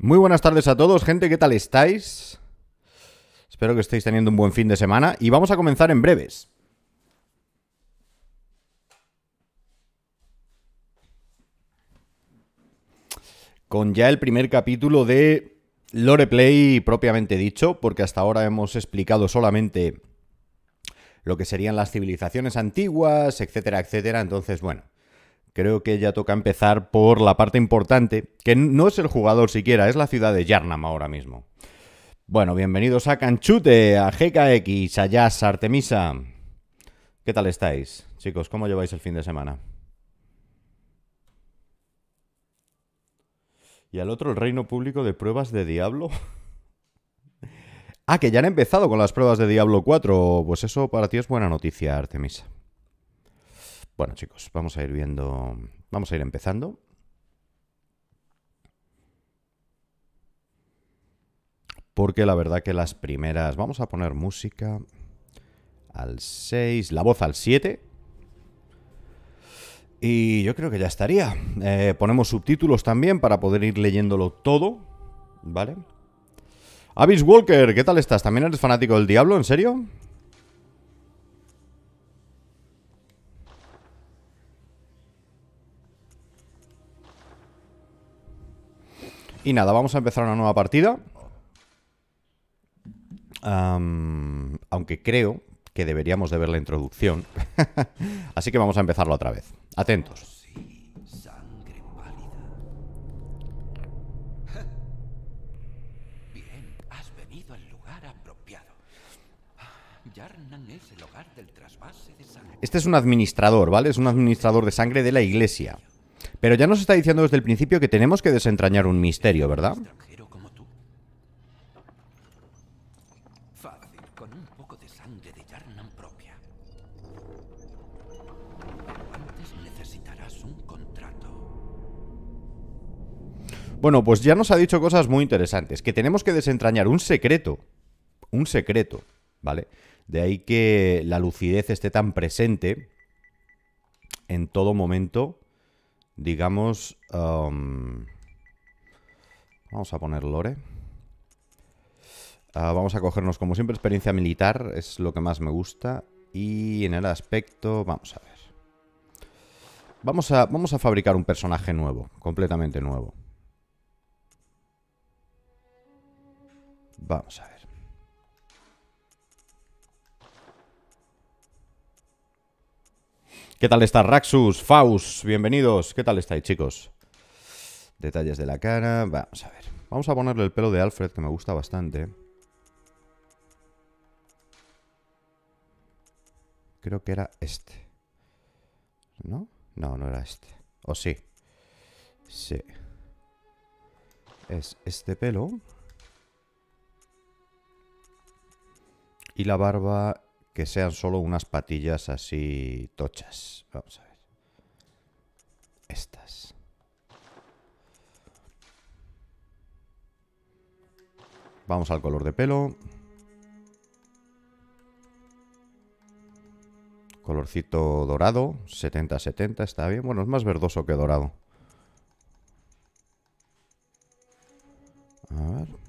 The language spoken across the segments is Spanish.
Muy buenas tardes a todos, gente, ¿qué tal estáis? Espero que estéis teniendo un buen fin de semana y vamos a comenzar en breves. Con ya el primer capítulo de Loreplay propiamente dicho, porque hasta ahora hemos explicado solamente lo que serían las civilizaciones antiguas, etcétera, etcétera. Entonces, bueno, creo que ya toca empezar por la parte importante, que no es el jugador siquiera, es la ciudad de Yarnam ahora mismo. Bueno, bienvenidos a Canchute, a GKX, a Jazz, Artemisa. ¿Qué tal estáis? Chicos, ¿cómo lleváis el fin de semana? Y al otro, el reino público de pruebas de Diablo. ah, que ya han empezado con las pruebas de Diablo 4. Pues eso para ti es buena noticia, Artemisa. Bueno, chicos, vamos a ir viendo, vamos a ir empezando. Porque la verdad que las primeras, vamos a poner música al 6, la voz al 7. Y yo creo que ya estaría. Eh, ponemos subtítulos también para poder ir leyéndolo todo, ¿vale? Avis Walker, ¿qué tal estás? ¿También eres fanático del diablo? ¿En serio? Y nada, vamos a empezar una nueva partida. aunque creo que deberíamos de ver la introducción. Así que vamos a empezarlo otra vez. Atentos. Este es un administrador, ¿vale? Es un administrador de sangre de la iglesia. Pero ya nos está diciendo desde el principio que tenemos que desentrañar un misterio, ¿verdad? Bueno, pues ya nos ha dicho cosas muy interesantes. Que tenemos que desentrañar un secreto. Un secreto, ¿vale? De ahí que la lucidez esté tan presente en todo momento digamos, um, vamos a poner lore. Ah, vamos a cogernos, como siempre, experiencia militar, es lo que más me gusta. Y en el aspecto, vamos a ver. Vamos a, vamos a fabricar un personaje nuevo, completamente nuevo. Vamos a ver. ¿Qué tal está Raxus? Faus, bienvenidos. ¿Qué tal estáis, chicos? Detalles de la cara. Vamos a ver. Vamos a ponerle el pelo de Alfred, que me gusta bastante. Creo que era este. ¿No? No, no era este. ¿O sí? Sí. Es este pelo. Y la barba que sean solo unas patillas así tochas. Vamos a ver. Estas. Vamos al color de pelo. Colorcito dorado, 70-70, está bien. Bueno, es más verdoso que dorado. A ver.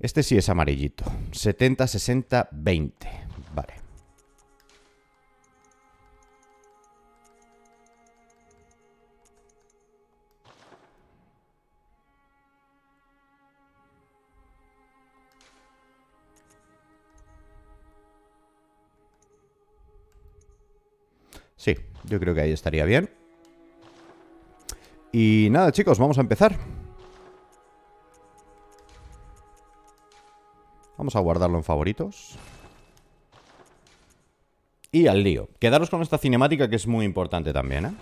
Este sí es amarillito. 70, 60, 20. Vale. Sí, yo creo que ahí estaría bien. Y nada, chicos, vamos a empezar. Vamos a guardarlo en favoritos. Y al lío. Quedaros con esta cinemática que es muy importante también, ¿eh?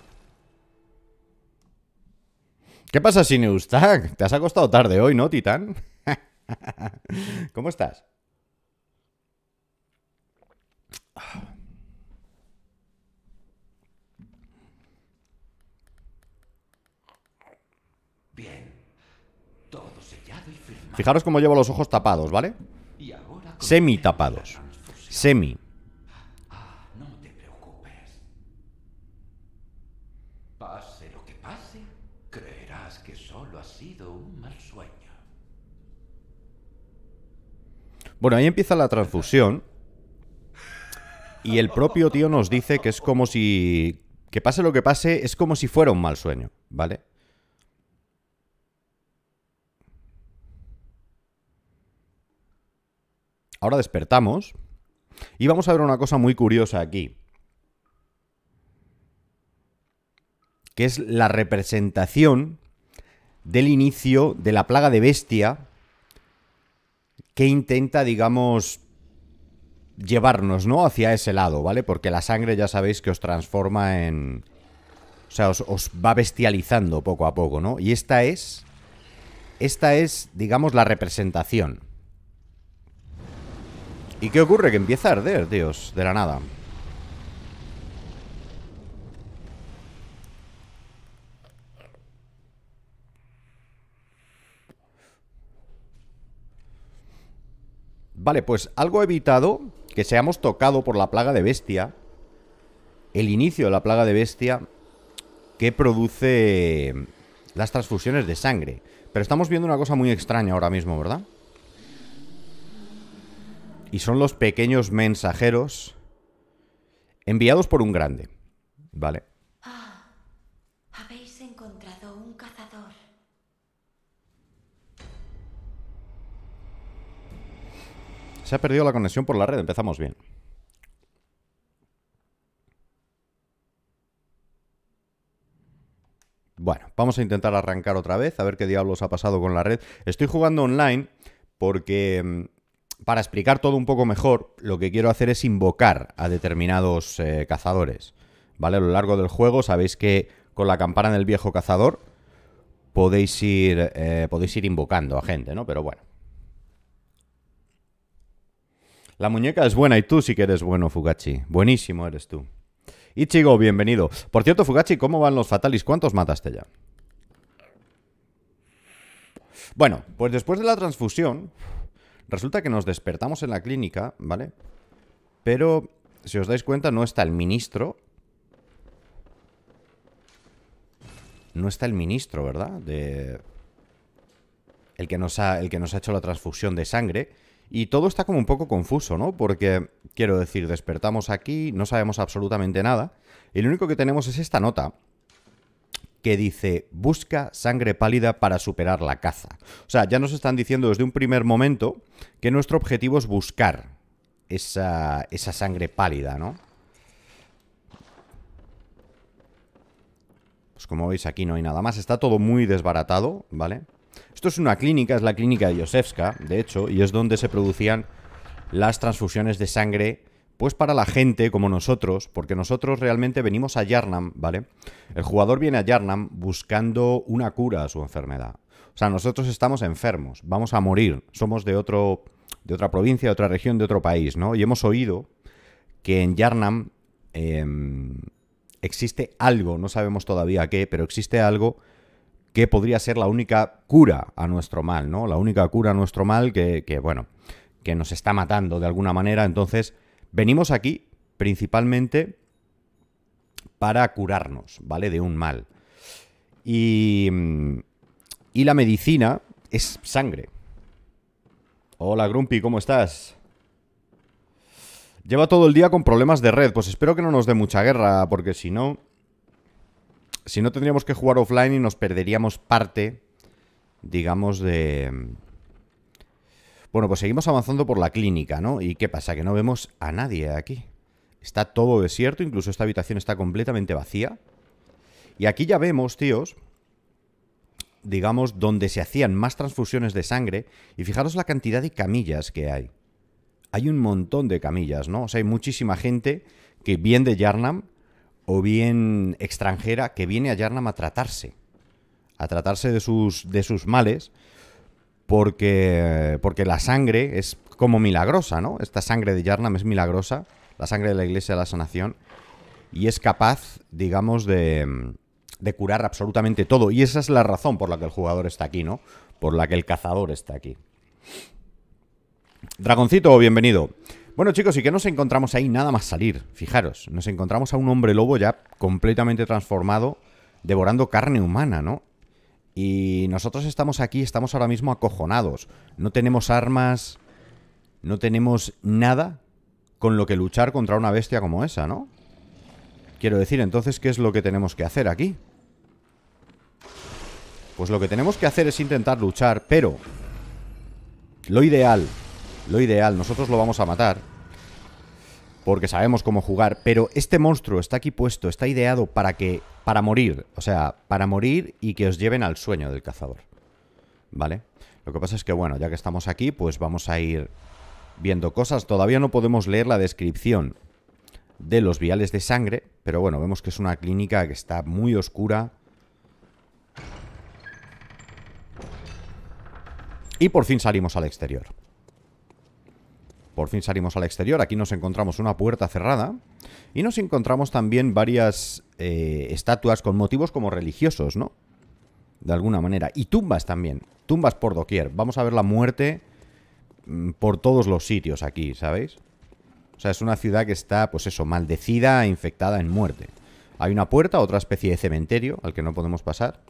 ¿Qué pasa, Sineustag? Te has acostado tarde hoy, ¿no, Titán? ¿Cómo estás? Bien. Todo y Fijaros cómo llevo los ojos tapados, ¿vale? semi tapados. Semi. lo que ha sido un mal sueño. Bueno, ahí empieza la transfusión. Y el propio tío nos dice que es como si... Que pase lo que pase, es como si fuera un mal sueño, ¿vale? Ahora despertamos y vamos a ver una cosa muy curiosa aquí. Que es la representación del inicio de la plaga de bestia que intenta, digamos, llevarnos, ¿no? Hacia ese lado, ¿vale? Porque la sangre ya sabéis que os transforma en... O sea, os, os, va bestializando poco a poco, ¿no? Y esta es... Esta es, digamos, la representación. ¿Y qué ocurre? Que empieza a arder, Dios, de la nada Vale, pues algo ha evitado que seamos tocado por la plaga de bestia El inicio de la plaga de bestia Que produce las transfusiones de sangre Pero estamos viendo una cosa muy extraña ahora mismo, ¿verdad? Y son los pequeños mensajeros enviados por un grande. ¿Vale? Ah, habéis encontrado un cazador. Se ha perdido la conexión por la red, empezamos bien. Bueno, vamos a intentar arrancar otra vez, a ver qué diablos ha pasado con la red. Estoy jugando online porque mm, para explicar todo un poco mejor, lo que quiero hacer es invocar a determinados eh, cazadores. ¿Vale? A lo largo del juego sabéis que con la campana del viejo cazador podéis ir, eh, podéis ir invocando a gente, ¿no? Pero bueno. La muñeca es buena y tú sí que eres bueno, Fugachi. Buenísimo eres tú. Ichigo, bienvenido. Por cierto, Fugachi, ¿cómo van los Fatalis? ¿Cuántos mataste ya? Bueno, pues después de la transfusión, Resulta que nos despertamos en la clínica, ¿vale? Pero, si os dais cuenta, no está el ministro. No está el ministro, ¿verdad? De... El que, nos ha, el que nos ha hecho la transfusión de sangre. Y todo está como un poco confuso, ¿no? Porque, quiero decir, despertamos aquí, no sabemos absolutamente nada. Y lo único que tenemos es esta nota, que dice busca sangre pálida para superar la caza. O sea, ya nos están diciendo desde un primer momento que nuestro objetivo es buscar esa, sangre pálida, ¿no? Pues como veis aquí no hay nada más, está todo muy desbaratado, ¿vale? Esto es una clínica, es la clínica de Josefska, de hecho, y es donde se producían las transfusiones de sangre pues para la gente como nosotros, porque nosotros realmente venimos a Yarnam, ¿vale? El jugador viene a Yarnam buscando una cura a su enfermedad. O sea, nosotros estamos enfermos, vamos a morir, somos de, otro, de otra provincia, de otra región, de otro país, ¿no? Y hemos oído que en Yarnam em, existe algo, no sabemos todavía qué, pero existe algo que podría ser la única cura a nuestro mal, ¿no? La única cura a nuestro mal que, que bueno, que nos está matando de alguna manera, entonces Venimos aquí principalmente para curarnos, ¿vale? De un mal. Y, mm, y la medicina es sangre. Hola Grumpy, ¿cómo estás? Lleva todo el día con problemas de red, pues espero que no nos dé mucha guerra, porque si no... Si no tendríamos que jugar offline y nos perderíamos parte, digamos, de bueno, pues seguimos avanzando por la clínica, ¿no? ¿Y qué pasa? Que no vemos a nadie aquí. Está todo desierto, incluso esta habitación está completamente vacía. Y aquí ya vemos, tíos, digamos, donde se hacían más transfusiones de sangre. Y fijaros la cantidad de camillas que hay. Hay un montón de camillas, ¿no? O sea, hay muchísima gente que viene de Yarnam o bien extranjera que viene a Yarnam a tratarse. A tratarse de sus, de sus males porque, porque la sangre es como milagrosa, ¿no? Esta sangre de Yarnam es milagrosa, la sangre de la Iglesia de la Sanación, y es capaz, digamos, de, de curar absolutamente todo. Y esa es la razón por la que el jugador está aquí, ¿no? Por la que el cazador está aquí. Dragoncito, bienvenido. Bueno chicos, y que nos encontramos ahí nada más salir, fijaros, nos encontramos a un hombre lobo ya completamente transformado, devorando carne humana, ¿no? Y nosotros estamos aquí, estamos ahora mismo acojonados. No tenemos armas, no tenemos nada con lo que luchar contra una bestia como esa, ¿no? Quiero decir, entonces, ¿qué es lo que tenemos que hacer aquí? Pues lo que tenemos que hacer es intentar luchar, pero... Lo ideal, lo ideal, nosotros lo vamos a matar porque sabemos cómo jugar, pero este monstruo está aquí puesto, está ideado para que para morir, o sea, para morir y que os lleven al sueño del cazador. ¿Vale? Lo que pasa es que bueno, ya que estamos aquí, pues vamos a ir viendo cosas. Todavía no podemos leer la descripción de los viales de sangre, pero bueno, vemos que es una clínica que está muy oscura. Y por fin salimos al exterior. Por fin salimos al exterior, aquí nos encontramos una puerta cerrada y nos encontramos también varias eh, estatuas con motivos como religiosos, ¿no? De alguna manera. Y tumbas también, tumbas por doquier. Vamos a ver la muerte mm, por todos los sitios aquí, ¿sabéis? O sea, es una ciudad que está, pues eso, maldecida, infectada en muerte. Hay una puerta, otra especie de cementerio al que no podemos pasar.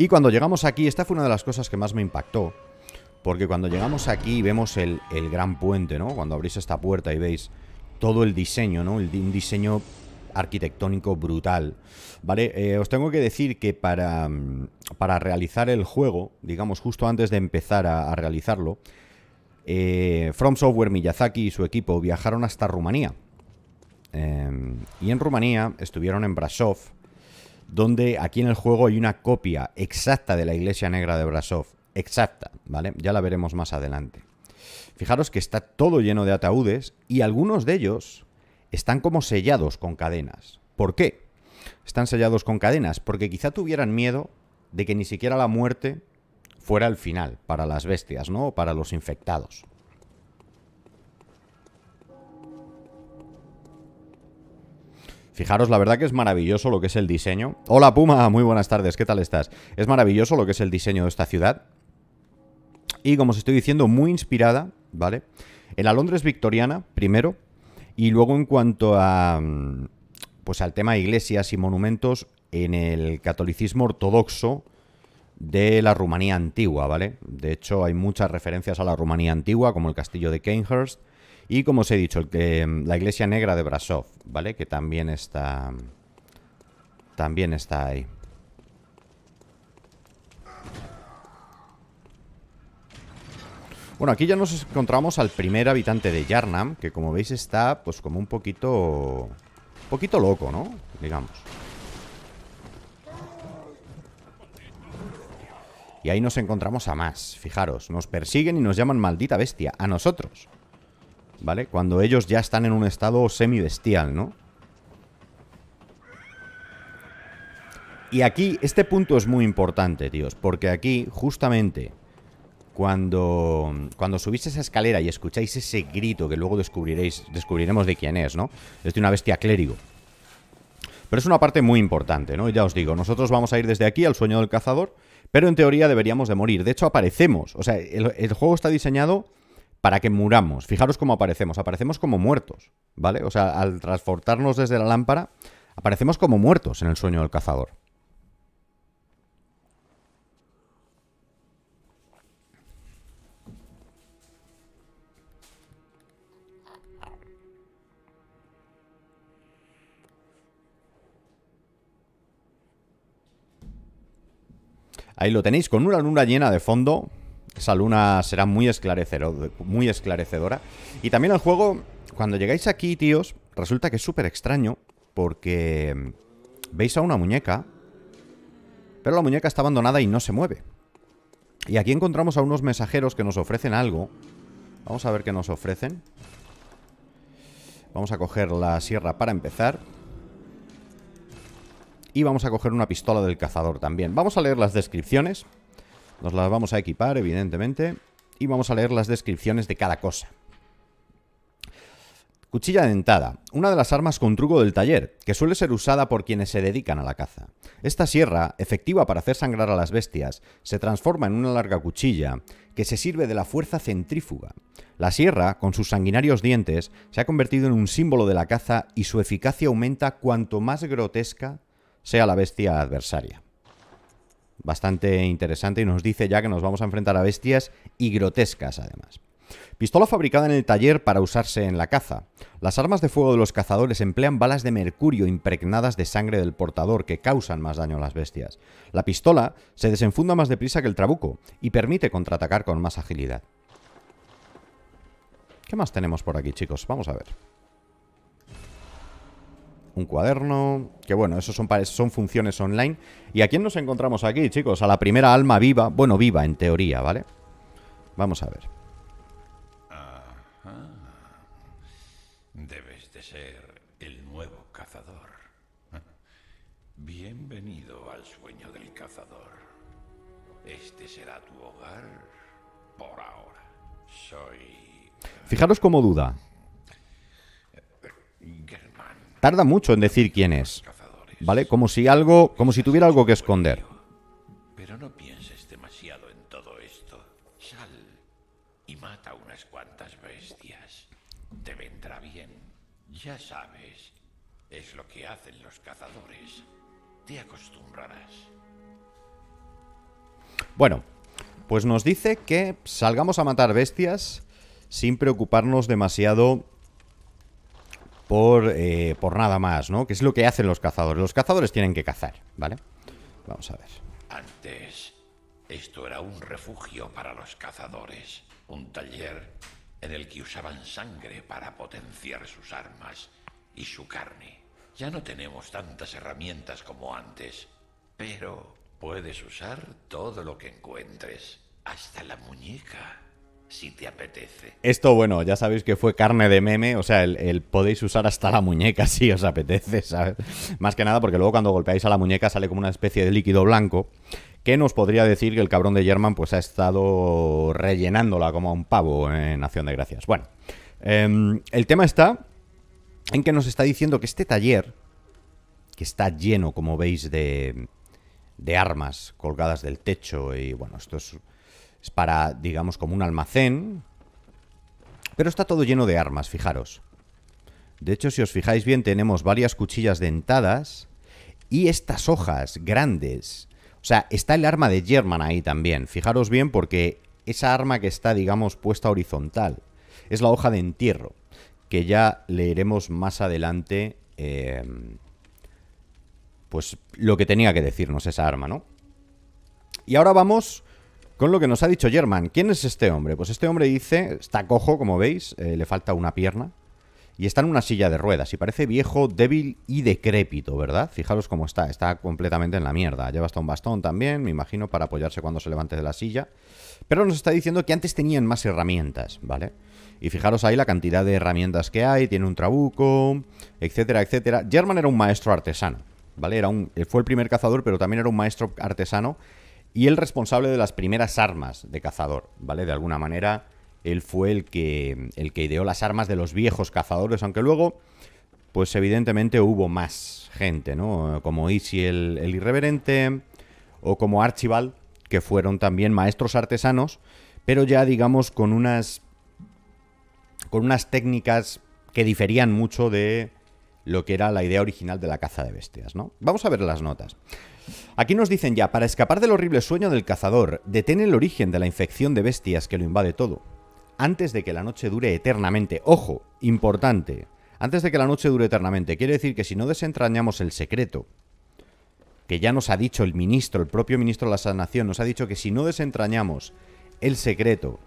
Y cuando llegamos aquí, esta fue una de las cosas que más me impactó. Porque cuando llegamos aquí vemos el, gran puente, ¿no? Cuando abrís esta puerta y veis todo el diseño, ¿no? un diseño arquitectónico brutal. Vale, eh, os tengo que decir que para, mm, para realizar el juego, digamos justo antes de empezar a, realizarlo, eh, From Software Miyazaki y su equipo viajaron hasta Rumanía. Em, y en Rumanía estuvieron en Brasov, donde aquí en el juego hay una copia exacta de la iglesia negra de Brasov. Exacta, ¿vale? Ya la veremos más adelante. Fijaros que está todo lleno de ataúdes y algunos de ellos están como sellados con cadenas. ¿Por qué? Están sellados con cadenas porque quizá tuvieran miedo de que ni siquiera la muerte fuera el final para las bestias, ¿no? para los infectados. Fijaros, la verdad que es maravilloso lo que es el diseño. Hola Puma, muy buenas tardes, ¿qué tal estás? Es maravilloso lo que es el diseño de esta ciudad. Y como os estoy diciendo, muy inspirada, ¿vale? En la Londres victoriana, primero, y luego en cuanto a... Mm, pues al tema de iglesias y monumentos, en el catolicismo ortodoxo de la Rumanía antigua, ¿vale? De hecho, hay muchas referencias a la Rumanía antigua, como el castillo de Kanehurst. Y como os he dicho, mm, la iglesia negra de Brasov, ¿vale? Que también está... También está ahí. Bueno, aquí ya nos encontramos al primer habitante de Yarnam, que como veis está pues como un poquito... Un poquito loco, ¿no? Digamos. Y ahí nos encontramos a más, fijaros, nos persiguen y nos llaman maldita bestia, a nosotros. ¿Vale? Cuando ellos ya están en un estado semi-bestial, ¿no? Y aquí, este punto es muy importante, tíos, porque aquí, justamente, cuando, cuando subís esa escalera y escucháis ese grito que luego descubriréis, descubriremos de quién es, ¿no? Es de una bestia clérigo. Pero es una parte muy importante, ¿no? Ya os digo, nosotros vamos a ir desde aquí al sueño del cazador, pero en teoría deberíamos de morir. De hecho, aparecemos. O sea, el, el juego está diseñado para que muramos. Fijaros cómo aparecemos. Aparecemos como muertos, ¿vale? O sea, al transportarnos desde la lámpara, aparecemos como muertos en el sueño del cazador. Ahí lo tenéis, con una luna llena de fondo, esa luna será muy, esclarecedora. Y también el juego, cuando llegáis aquí, tíos, resulta que es súper extraño porque mm, veis a una muñeca, pero la muñeca está abandonada y no se mueve. Y aquí encontramos a unos mensajeros que nos ofrecen algo. Vamos a ver qué nos ofrecen. Vamos a coger la sierra para empezar. Y vamos a coger una pistola del cazador también. Vamos a leer las descripciones. Nos las vamos a equipar, evidentemente. Y vamos a leer las descripciones de cada cosa. Cuchilla dentada, una de las armas con truco del taller, que suele ser usada por quienes se dedican a la caza. Esta sierra, efectiva para hacer sangrar a las bestias, se transforma en una larga cuchilla que se sirve de la fuerza centrífuga. La sierra, con sus sanguinarios dientes, se ha convertido en un símbolo de la caza y su eficacia aumenta cuanto más grotesca sea la bestia adversaria bastante interesante y nos dice ya que nos vamos a enfrentar a bestias y grotescas además. Pistola fabricada en el taller para usarse en la caza. Las armas de fuego de los cazadores emplean balas de mercurio impregnadas de sangre del portador que causan más daño a las bestias. La pistola se desenfunda más deprisa que el trabuco y permite contraatacar con más agilidad. ¿Qué más tenemos por aquí, chicos? Vamos a ver un cuaderno, que bueno, eso son, son funciones online. ¿Y a quién nos encontramos aquí, chicos? A la primera alma viva, bueno, viva en teoría, ¿vale? Vamos a ver. Debes de ser el nuevo cazador. Bienvenido al sueño del cazador. Este será tu hogar por ahora. Soy... Fijaros cómo duda tarda mucho en decir quién es. ¿Vale? Como si algo, como si tuviera algo que esconder. Pero no pienses demasiado en todo esto. Sal y mata unas cuantas bestias. Te vendrá bien. Ya sabes, es lo que hacen los cazadores. Te acostumbrarás. Bueno, pues nos dice que salgamos a matar bestias sin preocuparnos demasiado por, eh, por nada más, ¿no? Que es lo que hacen los cazadores. Los cazadores tienen que cazar, ¿vale? Vamos a ver. Antes, esto era un refugio para los cazadores, un taller en el que usaban sangre para potenciar sus armas y su carne. Ya no tenemos tantas herramientas como antes, pero puedes usar todo lo que encuentres, hasta la muñeca si te apetece. Esto, bueno, ya sabéis que fue carne de meme, o sea, el, podéis usar hasta la muñeca si os apetece, ¿sabes? Más que nada porque luego cuando golpeáis a la muñeca sale como una especie de líquido blanco que nos podría decir que el cabrón de German pues ha estado rellenándola como a un pavo en Acción de Gracias. Bueno, em, el tema está en que nos está diciendo que este taller, que está lleno, como veis, de, de armas colgadas del techo y bueno, esto es es para, digamos, como un almacén. Pero está todo lleno de armas, fijaros. De hecho, si os fijáis bien, tenemos varias cuchillas dentadas y estas hojas grandes. O sea, está el arma de German ahí también. Fijaros bien porque esa arma que está, digamos, puesta horizontal es la hoja de entierro, que ya leeremos más adelante, em, pues lo que tenía que decirnos esa arma, ¿no? Y ahora vamos con lo que nos ha dicho German. ¿Quién es este hombre? Pues este hombre dice, está cojo, como veis, eh, le falta una pierna. Y está en una silla de ruedas y parece viejo, débil y decrépito, ¿verdad? Fijaros cómo está, está completamente en la mierda. Lleva hasta un bastón también, me imagino, para apoyarse cuando se levante de la silla. Pero nos está diciendo que antes tenían más herramientas, ¿vale? Y fijaros ahí la cantidad de herramientas que hay, tiene un trabuco, etcétera, etcétera. German era un maestro artesano, ¿vale? Era un, fue el primer cazador, pero también era un maestro artesano y el responsable de las primeras armas de cazador, ¿vale? De alguna manera, él fue el que, el que ideó las armas de los viejos cazadores, aunque luego, pues evidentemente hubo más gente, ¿no? Como Easy el, el Irreverente o como Archibald, que fueron también maestros artesanos, pero ya digamos con unas, con unas técnicas que diferían mucho de lo que era la idea original de la caza de bestias, ¿no? Vamos a ver las notas. Aquí nos dicen ya, para escapar del horrible sueño del cazador, detén el origen de la infección de bestias que lo invade todo, antes de que la noche dure eternamente. Ojo, importante, antes de que la noche dure eternamente. Quiere decir que si no desentrañamos el secreto, que ya nos ha dicho el ministro, el propio ministro de la Sanación, nos ha dicho que si no desentrañamos el secreto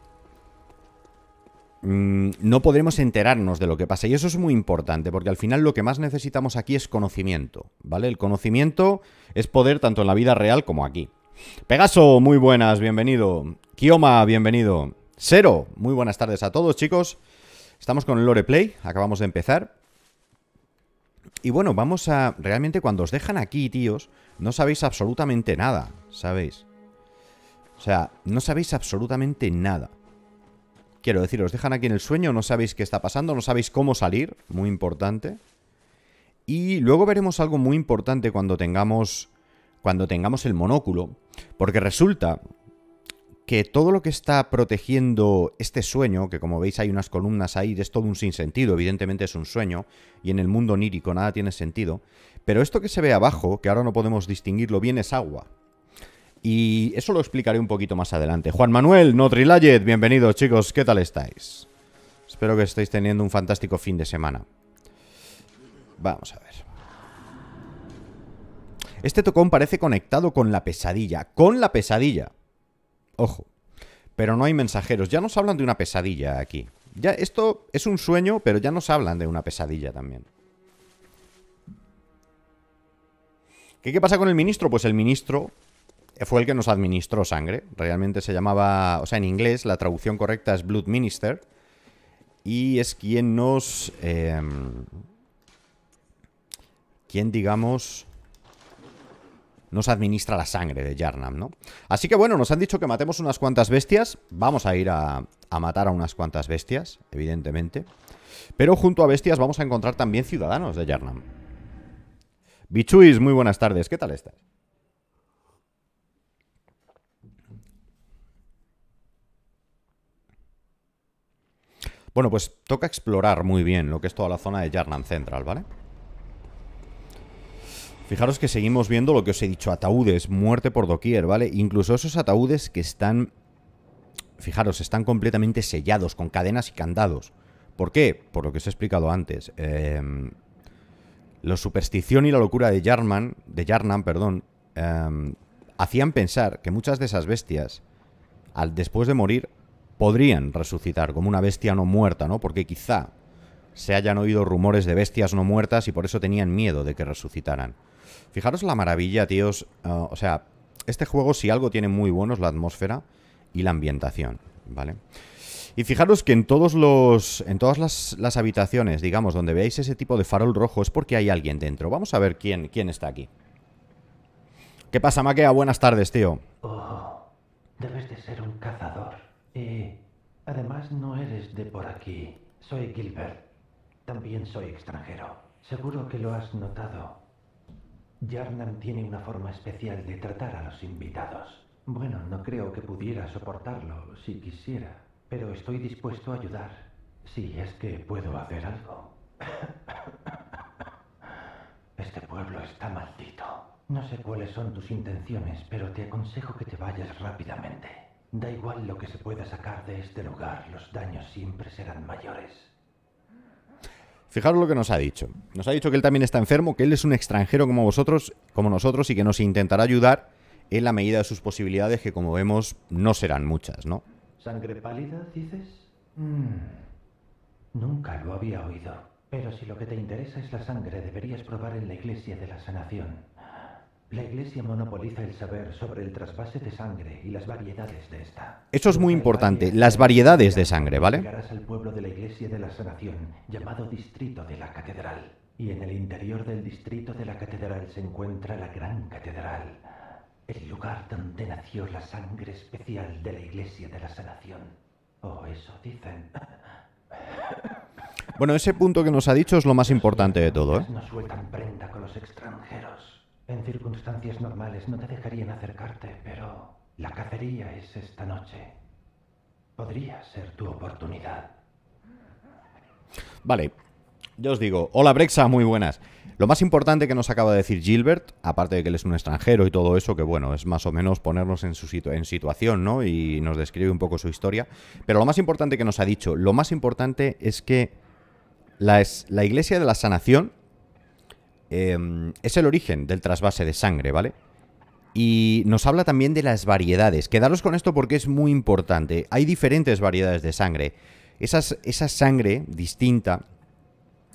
Mm, no podremos enterarnos de lo que pasa. Y eso es muy importante, porque al final lo que más necesitamos aquí es conocimiento, ¿vale? El conocimiento es poder tanto en la vida real como aquí. Pegaso, muy buenas, bienvenido. Kioma, bienvenido. Cero, muy buenas tardes a todos, chicos. Estamos con Lore Play, acabamos de empezar. Y bueno, vamos a... Realmente cuando os dejan aquí, tíos, no sabéis absolutamente nada, ¿sabéis? O sea, no sabéis absolutamente nada. Quiero decir, os dejan aquí en el sueño, no sabéis qué está pasando, no sabéis cómo salir, muy importante. Y luego veremos algo muy importante cuando tengamos cuando tengamos el monóculo, porque resulta que todo lo que está protegiendo este sueño, que como veis hay unas columnas ahí, es todo un sinsentido, evidentemente es un sueño, y en el mundo nírico nada tiene sentido, pero esto que se ve abajo, que ahora no podemos distinguirlo bien, es agua. Y eso lo explicaré un poquito más adelante. Juan Manuel, Notrilayet, bienvenidos chicos, ¿qué tal estáis? Espero que estéis teniendo un fantástico fin de semana. Vamos a ver. Este tocón parece conectado con la pesadilla. Con la pesadilla. Ojo. Pero no hay mensajeros. Ya nos hablan de una pesadilla aquí. Ya, esto es un sueño, pero ya nos hablan de una pesadilla también. ¿Qué, ¿Qué pasa con el ministro? Pues el ministro fue el que nos administró sangre. Realmente se llamaba, o sea, en inglés la traducción correcta es Blood Minister. Y es quien nos... Em, quien, digamos, nos administra la sangre de Yarnam, ¿no? Así que bueno, nos han dicho que matemos unas cuantas bestias. Vamos a ir a, a matar a unas cuantas bestias, evidentemente. Pero junto a bestias vamos a encontrar también ciudadanos de Yarnam. Bichuis, muy buenas tardes. ¿Qué tal estás? Bueno, pues toca explorar muy bien lo que es toda la zona de Jarnan Central, ¿vale? Fijaros que seguimos viendo lo que os he dicho, ataúdes, muerte por doquier, ¿vale? Incluso esos ataúdes que están... Fijaros, están completamente sellados con cadenas y candados. ¿Por qué? Por lo que os he explicado antes. Em, la superstición y la locura de Yarnam, de perdón, em, hacían pensar que muchas de esas bestias, al, después de morir, podrían resucitar como una bestia no muerta, ¿no? Porque quizá se hayan oído rumores de bestias no muertas y por eso tenían miedo de que resucitaran. Fijaros la maravilla, tíos. Ah, o sea, este juego si algo tiene muy bueno es la atmósfera y la ambientación, ¿vale? Y fijaros que en todos los. en todas las, habitaciones, digamos, donde veáis ese tipo de farol rojo, es porque hay alguien dentro. Vamos a ver quién, quién está aquí. ¿Qué pasa, Maquea? Buenas tardes, tío. Oh, debes de ser un cazador. Y además no eres de por aquí. Soy Gilbert. También soy extranjero. Seguro que lo has notado. Jarnan tiene una forma especial de tratar a los invitados. Bueno, no creo que pudiera soportarlo si quisiera, pero estoy dispuesto a ayudar. Si es que puedo hacer algo. Este pueblo está maldito. No sé cuáles son tus intenciones, pero te aconsejo que te vayas rápidamente. Da igual lo que se pueda sacar de este lugar, los daños siempre serán mayores. Fijaros lo que nos ha dicho. Nos ha dicho que él también está enfermo, que él es un extranjero como vosotros, como nosotros, y que nos intentará ayudar en la medida de sus posibilidades, que como vemos, no serán muchas, ¿no? ¿Sangre pálida, dices? Mm. Nunca lo había oído. Pero si lo que te interesa es la sangre, deberías probar en la iglesia de la sanación. La Iglesia monopoliza el saber sobre el trasvase de sangre y las variedades de esta. Eso es muy importante, las variedades de sangre, ¿vale? Llegarás al pueblo de la Iglesia de la Sanación, llamado Distrito de la Catedral. Y en el interior del Distrito de la Catedral se encuentra la Gran Catedral, el lugar donde nació la sangre especial de la Iglesia de la Sanación. O oh, eso dicen. Bueno, ese punto que nos ha dicho es lo más importante de todo, ¿eh? No sueltan prenda con los extranjeros. En circunstancias normales no te dejarían acercarte, pero la cacería es esta noche. Podría ser tu oportunidad. Vale, yo os digo, hola Brexa, muy buenas. Lo más importante que nos acaba de decir Gilbert, aparte de que él es un extranjero y todo eso, que bueno, es más o menos ponernos en su en situación, ¿no? Y nos describe un poco su historia. Pero lo más importante que nos ha dicho, lo más importante es que la, es la Iglesia de la Sanación, Em, es el origen del trasvase de sangre, ¿vale? Y nos habla también de las variedades. Quedaros con esto porque es muy importante. Hay diferentes variedades de sangre. esa sangre distinta,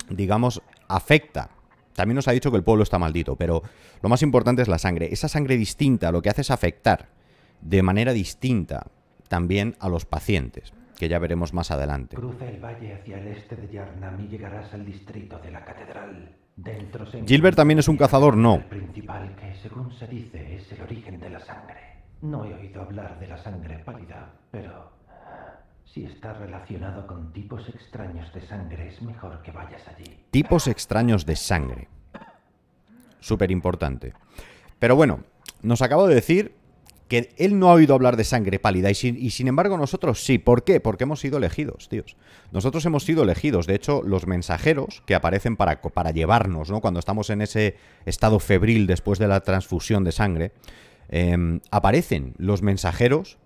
digamos, afecta. También nos ha dicho que el pueblo está maldito, pero lo más importante es la sangre. Esa sangre distinta lo que hace es afectar de manera distinta también a los pacientes, que ya veremos más adelante. Cruza el valle hacia el este de y llegarás al distrito de la catedral. Gilbert también es un cazador, no. principal que, según se dice, es el origen de la sangre. No he oído hablar de la sangre pálida, pero ah, si está relacionado con tipos extraños de sangre, es mejor que vayas allí. Tipos extraños de sangre. Súper importante. Pero bueno, nos acabo de decir que él no ha oído hablar de sangre pálida y sin, embargo nosotros sí. ¿Por qué? Porque hemos sido elegidos, tíos. Nosotros hemos sido elegidos. De hecho, los mensajeros que aparecen para, para llevarnos, ¿no? Cuando estamos en ese estado febril después de la transfusión de sangre, em, aparecen los mensajeros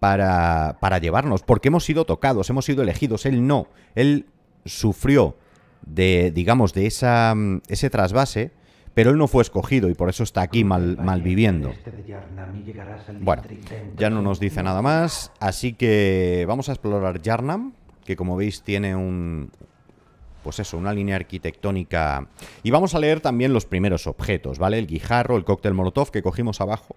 para, llevarnos, porque hemos sido tocados, hemos sido elegidos. Él no, él sufrió de, digamos, de esa, mm, ese trasvase pero él no fue escogido y por eso está aquí mal, viviendo. Este bueno, ya no nos dice nada más, así que vamos a explorar Yarnam, que como veis tiene un... Pues eso, una línea arquitectónica. Y vamos a leer también los primeros objetos, ¿vale? El guijarro, el cóctel molotov que cogimos abajo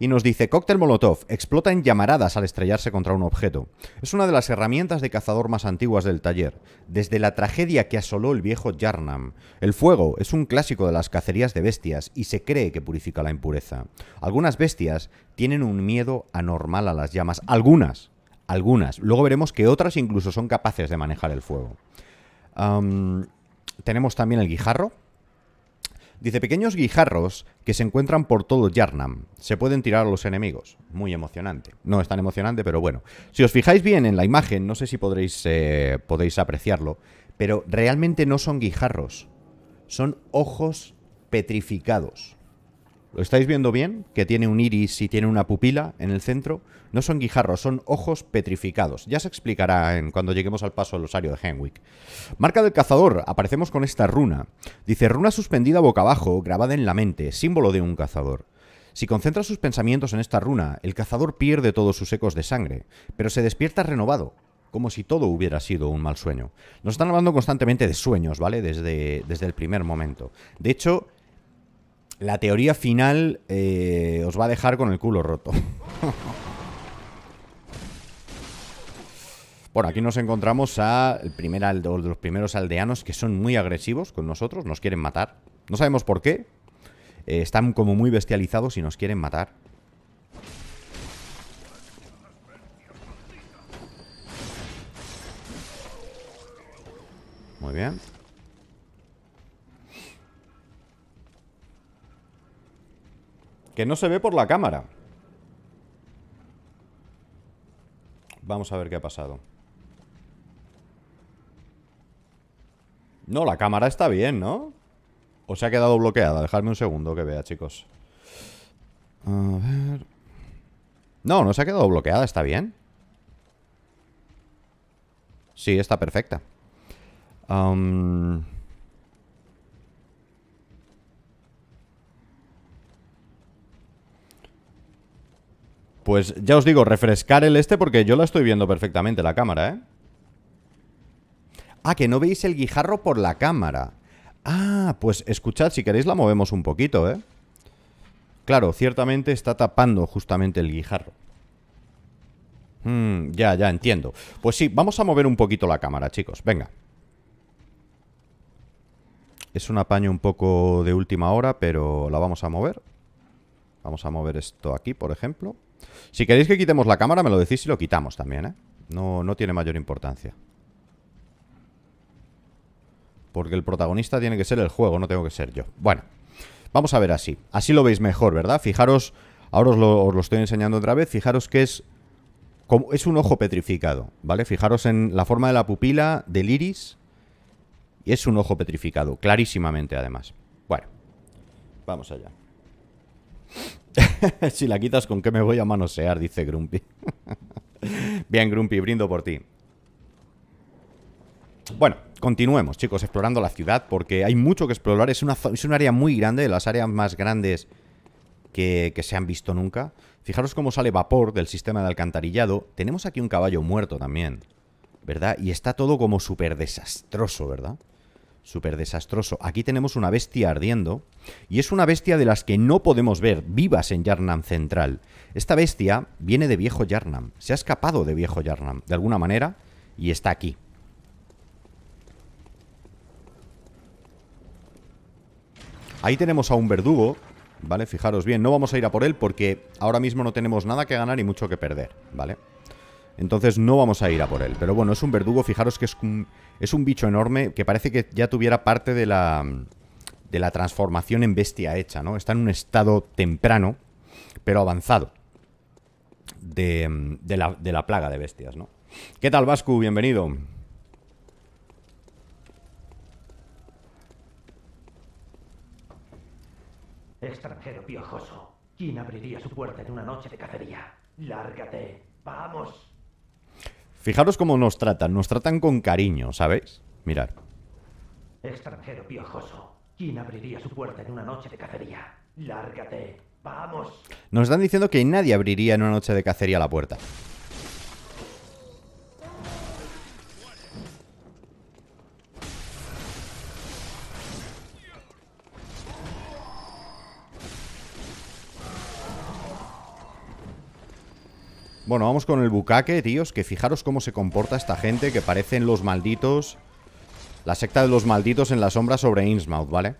y nos dice cóctel Molotov, explota en llamaradas al estrellarse contra un objeto. Es una de las herramientas de cazador más antiguas del taller, desde la tragedia que asoló el viejo Jarnam. El fuego es un clásico de las cacerías de bestias y se cree que purifica la impureza. Algunas bestias tienen un miedo anormal a las llamas, algunas, algunas. Luego veremos que otras incluso son capaces de manejar el fuego. tenemos también el guijarro, Dice, pequeños guijarros que se encuentran por todo Yarnam. Se pueden tirar a los enemigos. Muy emocionante. No es tan emocionante, pero bueno. Si os fijáis bien en la imagen, no sé si podréis, eh, podéis apreciarlo, pero realmente no son guijarros. Son ojos petrificados. ¿Lo estáis viendo bien? Que tiene un iris y tiene una pupila en el centro. No son guijarros, son ojos petrificados. Ya se explicará cuando lleguemos al paso del osario de Henwick. Marca del cazador. Aparecemos con esta runa. Dice runa suspendida boca abajo, grabada en la mente, símbolo de un cazador. Si concentra sus pensamientos en esta runa, el cazador pierde todos sus ecos de sangre, pero se despierta renovado, como si todo hubiera sido un mal sueño. Nos están hablando constantemente de sueños, ¿vale? Desde, desde el primer momento. De hecho, la teoría final eh, os va a dejar con el culo roto. Bueno, aquí nos encontramos a el los primeros aldeanos que son muy agresivos con nosotros, nos quieren matar. No sabemos por qué. Eh, están como muy bestializados y nos quieren matar. Muy bien. Que no se ve por la cámara. Vamos a ver qué ha pasado. No, la cámara está bien, ¿no? O se ha quedado bloqueada. Dejadme un segundo que vea, chicos. A ver... No, no se ha quedado bloqueada. ¿Está bien? Sí, está perfecta. Pues ya os digo, refrescar el este porque yo la estoy viendo perfectamente la cámara, ¿eh? Ah, que no veis el guijarro por la cámara. Ah, pues escuchad, si queréis la movemos un poquito, ¿eh? Claro, ciertamente está tapando justamente el guijarro. Hmm, ya, ya, entiendo. Pues sí, vamos a mover un poquito la cámara, chicos. Venga. Es un apaño un poco de última hora, pero la vamos a mover. Vamos a mover esto aquí, por ejemplo. Si queréis que quitemos la cámara, me lo decís y lo quitamos también, ¿eh? No, no tiene mayor importancia. Porque el protagonista tiene que ser el juego, no tengo que ser yo. Bueno, vamos a ver así. Así lo veis mejor, ¿verdad? Fijaros, ahora os lo, estoy enseñando otra vez, fijaros que es... Como, es un ojo petrificado, ¿vale? Fijaros en la forma de la pupila, del iris, y es un ojo petrificado, clarísimamente además. Bueno, vamos allá. si la quitas, ¿con qué me voy a manosear? Dice Grumpy. Bien, Grumpy, brindo por ti. Bueno, continuemos, chicos, explorando la ciudad porque hay mucho que explorar. Es, un área muy grande, de las áreas más grandes que, que, se han visto nunca. Fijaros cómo sale vapor del sistema de alcantarillado. Tenemos aquí un caballo muerto también, ¿verdad? Y está todo como súper desastroso, ¿verdad? súper desastroso. Aquí tenemos una bestia ardiendo y es una bestia de las que no podemos ver vivas en Yarnam Central. Esta bestia viene de viejo Yarnam, se ha escapado de viejo Yarnam de alguna manera y está aquí. Ahí tenemos a un verdugo, ¿vale? Fijaros bien, no vamos a ir a por él porque ahora mismo no tenemos nada que ganar y mucho que perder, ¿vale? vale entonces no vamos a ir a por él. Pero bueno, es un verdugo, fijaros que es un, es un bicho enorme que parece que ya tuviera parte de la, de la transformación en bestia hecha, ¿no? Está en un estado temprano, pero avanzado, de, la, plaga de bestias, ¿no? ¿Qué tal, Vasco? Bienvenido. Extranjero piojoso, ¿quién abriría su puerta en una noche de cacería? Lárgate, vamos. Fijaros cómo nos tratan, nos tratan con cariño, ¿sabéis? Mirar. Extranjero piojoso, ¿quién abriría su puerta en una noche de cacería? Lárgate, vamos. Nos están diciendo que nadie abriría en una noche de cacería la puerta. Bueno, vamos con el bucaque, tíos, que fijaros cómo se comporta esta gente, que parecen los malditos... La secta de los malditos en la sombra sobre Innsmouth, ¿vale?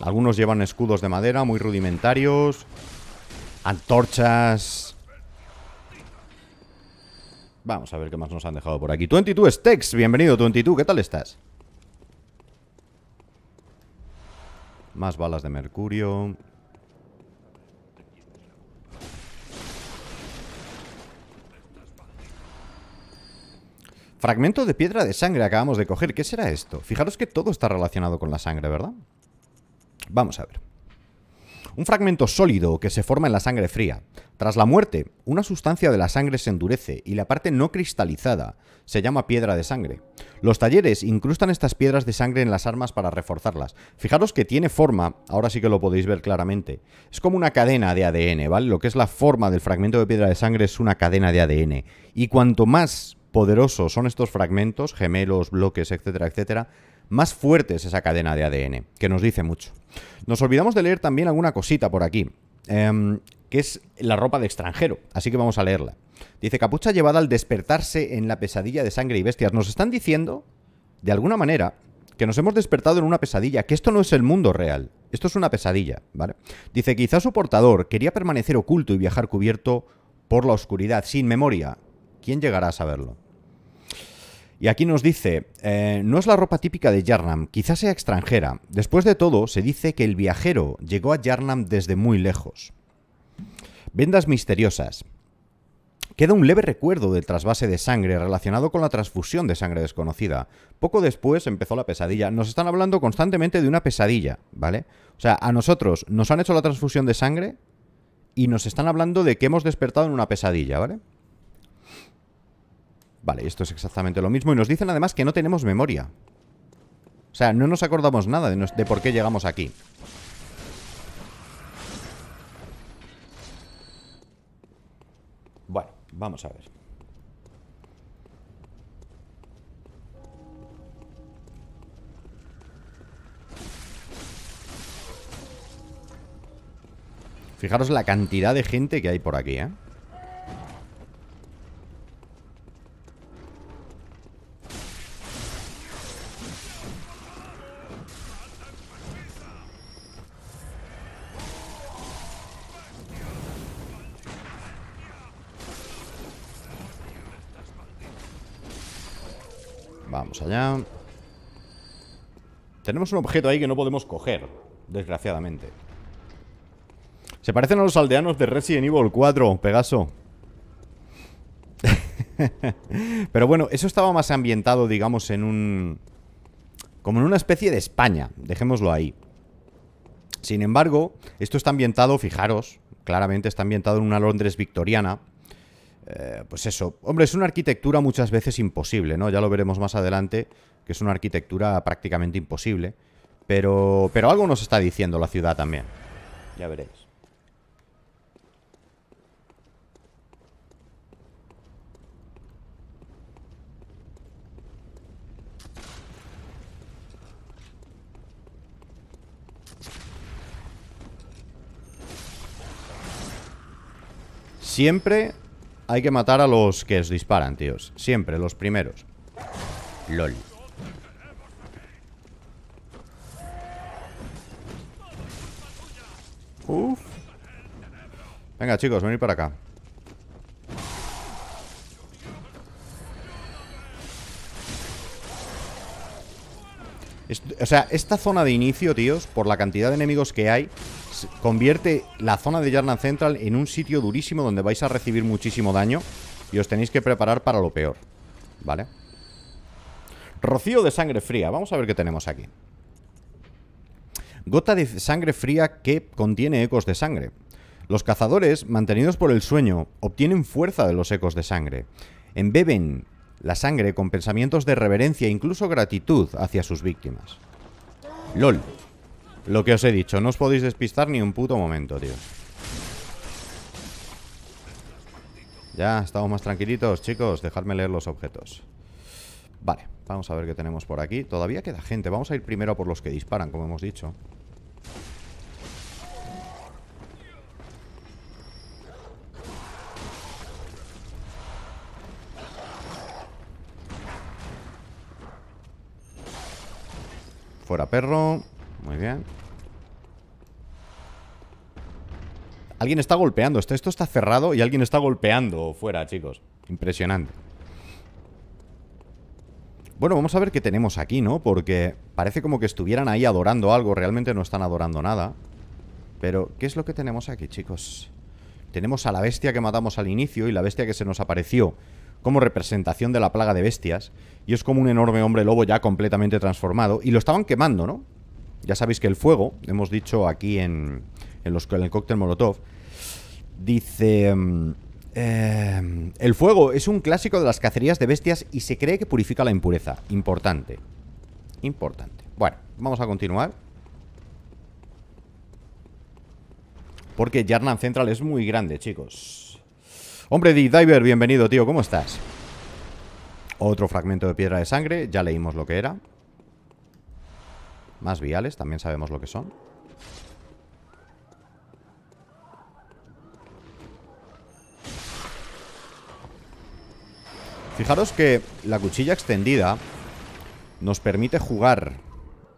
Algunos llevan escudos de madera muy rudimentarios, antorchas... Vamos a ver qué más nos han dejado por aquí. 22 Stex, bienvenido 22, ¿qué tal estás? Más balas de mercurio... Fragmento de piedra de sangre acabamos de coger. ¿Qué será esto? Fijaros que todo está relacionado con la sangre, ¿verdad? Vamos a ver. Un fragmento sólido que se forma en la sangre fría. Tras la muerte, una sustancia de la sangre se endurece y la parte no cristalizada se llama piedra de sangre. Los talleres incrustan estas piedras de sangre en las armas para reforzarlas. Fijaros que tiene forma, ahora sí que lo podéis ver claramente. Es como una cadena de ADN, ¿vale? Lo que es la forma del fragmento de piedra de sangre es una cadena de ADN. Y cuanto más poderosos son estos fragmentos, gemelos, bloques, etcétera, etcétera, más fuerte es esa cadena de ADN, que nos dice mucho. Nos olvidamos de leer también alguna cosita por aquí, em, que es la ropa de extranjero, así que vamos a leerla. Dice, capucha llevada al despertarse en la pesadilla de sangre y bestias. Nos están diciendo, de alguna manera, que nos hemos despertado en una pesadilla, que esto no es el mundo real, esto es una pesadilla, ¿vale? Dice, quizás su portador quería permanecer oculto y viajar cubierto por la oscuridad, sin memoria. ¿Quién llegará a saberlo? Y aquí nos dice, eh, no es la ropa típica de Yarnam, quizás sea extranjera. Después de todo, se dice que el viajero llegó a Yarnam desde muy lejos. Vendas misteriosas. Queda un leve recuerdo del trasvase de sangre relacionado con la transfusión de sangre desconocida. Poco después empezó la pesadilla. Nos están hablando constantemente de una pesadilla, ¿vale? O sea, a nosotros nos han hecho la transfusión de sangre y nos están hablando de que hemos despertado en una pesadilla, ¿vale? Vale, esto es exactamente lo mismo. Y nos dicen además que no tenemos memoria. O sea, no nos acordamos nada de, de por qué llegamos aquí. Bueno, vamos a ver. Fijaros la cantidad de gente que hay por aquí, ¿eh? Vamos allá Tenemos un objeto ahí que no podemos coger Desgraciadamente Se parecen a los aldeanos de Resident Evil 4 Pegaso Pero bueno, eso estaba más ambientado Digamos en un... Como en una especie de España Dejémoslo ahí Sin embargo, esto está ambientado, fijaros Claramente está ambientado en una Londres victoriana eh, pues eso, hombre, es una arquitectura muchas veces imposible, ¿no? Ya lo veremos más adelante, que es una arquitectura prácticamente imposible. Pero, pero algo nos está diciendo la ciudad también. Ya veréis. Siempre hay que matar a los que os disparan, tíos. Siempre, los primeros. LOL. Venga, chicos, venid para acá. o sea, esta zona de inicio, tíos, por la cantidad de enemigos que hay, convierte la zona de Yarnan Central en un sitio durísimo donde vais a recibir muchísimo daño y os tenéis que preparar para lo peor, ¿vale? Rocío de sangre fría, vamos a ver qué tenemos aquí. Gota de sangre fría que contiene ecos de sangre. Los cazadores, mantenidos por el sueño, obtienen fuerza de los ecos de sangre. Embeben la sangre con pensamientos de reverencia e incluso gratitud hacia sus víctimas. LOL. Lo que os he dicho, no os podéis despistar ni un puto momento, tío. Ya, estamos más tranquilitos, chicos. Dejadme leer los objetos. Vale, vamos a ver qué tenemos por aquí. Todavía queda gente. Vamos a ir primero por los que disparan, como hemos dicho. Fuera perro muy bien. Alguien está golpeando. Esto, esto está cerrado y alguien está golpeando fuera, chicos. Impresionante. Bueno, vamos a ver qué tenemos aquí, ¿no? Porque parece como que estuvieran ahí adorando algo. Realmente no están adorando nada. Pero, ¿qué es lo que tenemos aquí, chicos? Tenemos a la bestia que matamos al inicio y la bestia que se nos apareció como representación de la plaga de bestias. Y es como un enorme hombre lobo ya completamente transformado. Y lo estaban quemando, ¿no? Ya sabéis que el fuego, hemos dicho aquí en, los, el cóctel Molotov, dice... Em, em, el fuego es un clásico de las cacerías de bestias y se cree que purifica la impureza. Importante. Importante. Bueno, vamos a continuar. Porque Jarnan Central es muy grande, chicos. Hombre, D-Diver, bienvenido, tío. ¿Cómo estás? Otro fragmento de piedra de sangre. Ya leímos lo que era. Más viales, también sabemos lo que son. Fijaros que la cuchilla extendida nos permite jugar,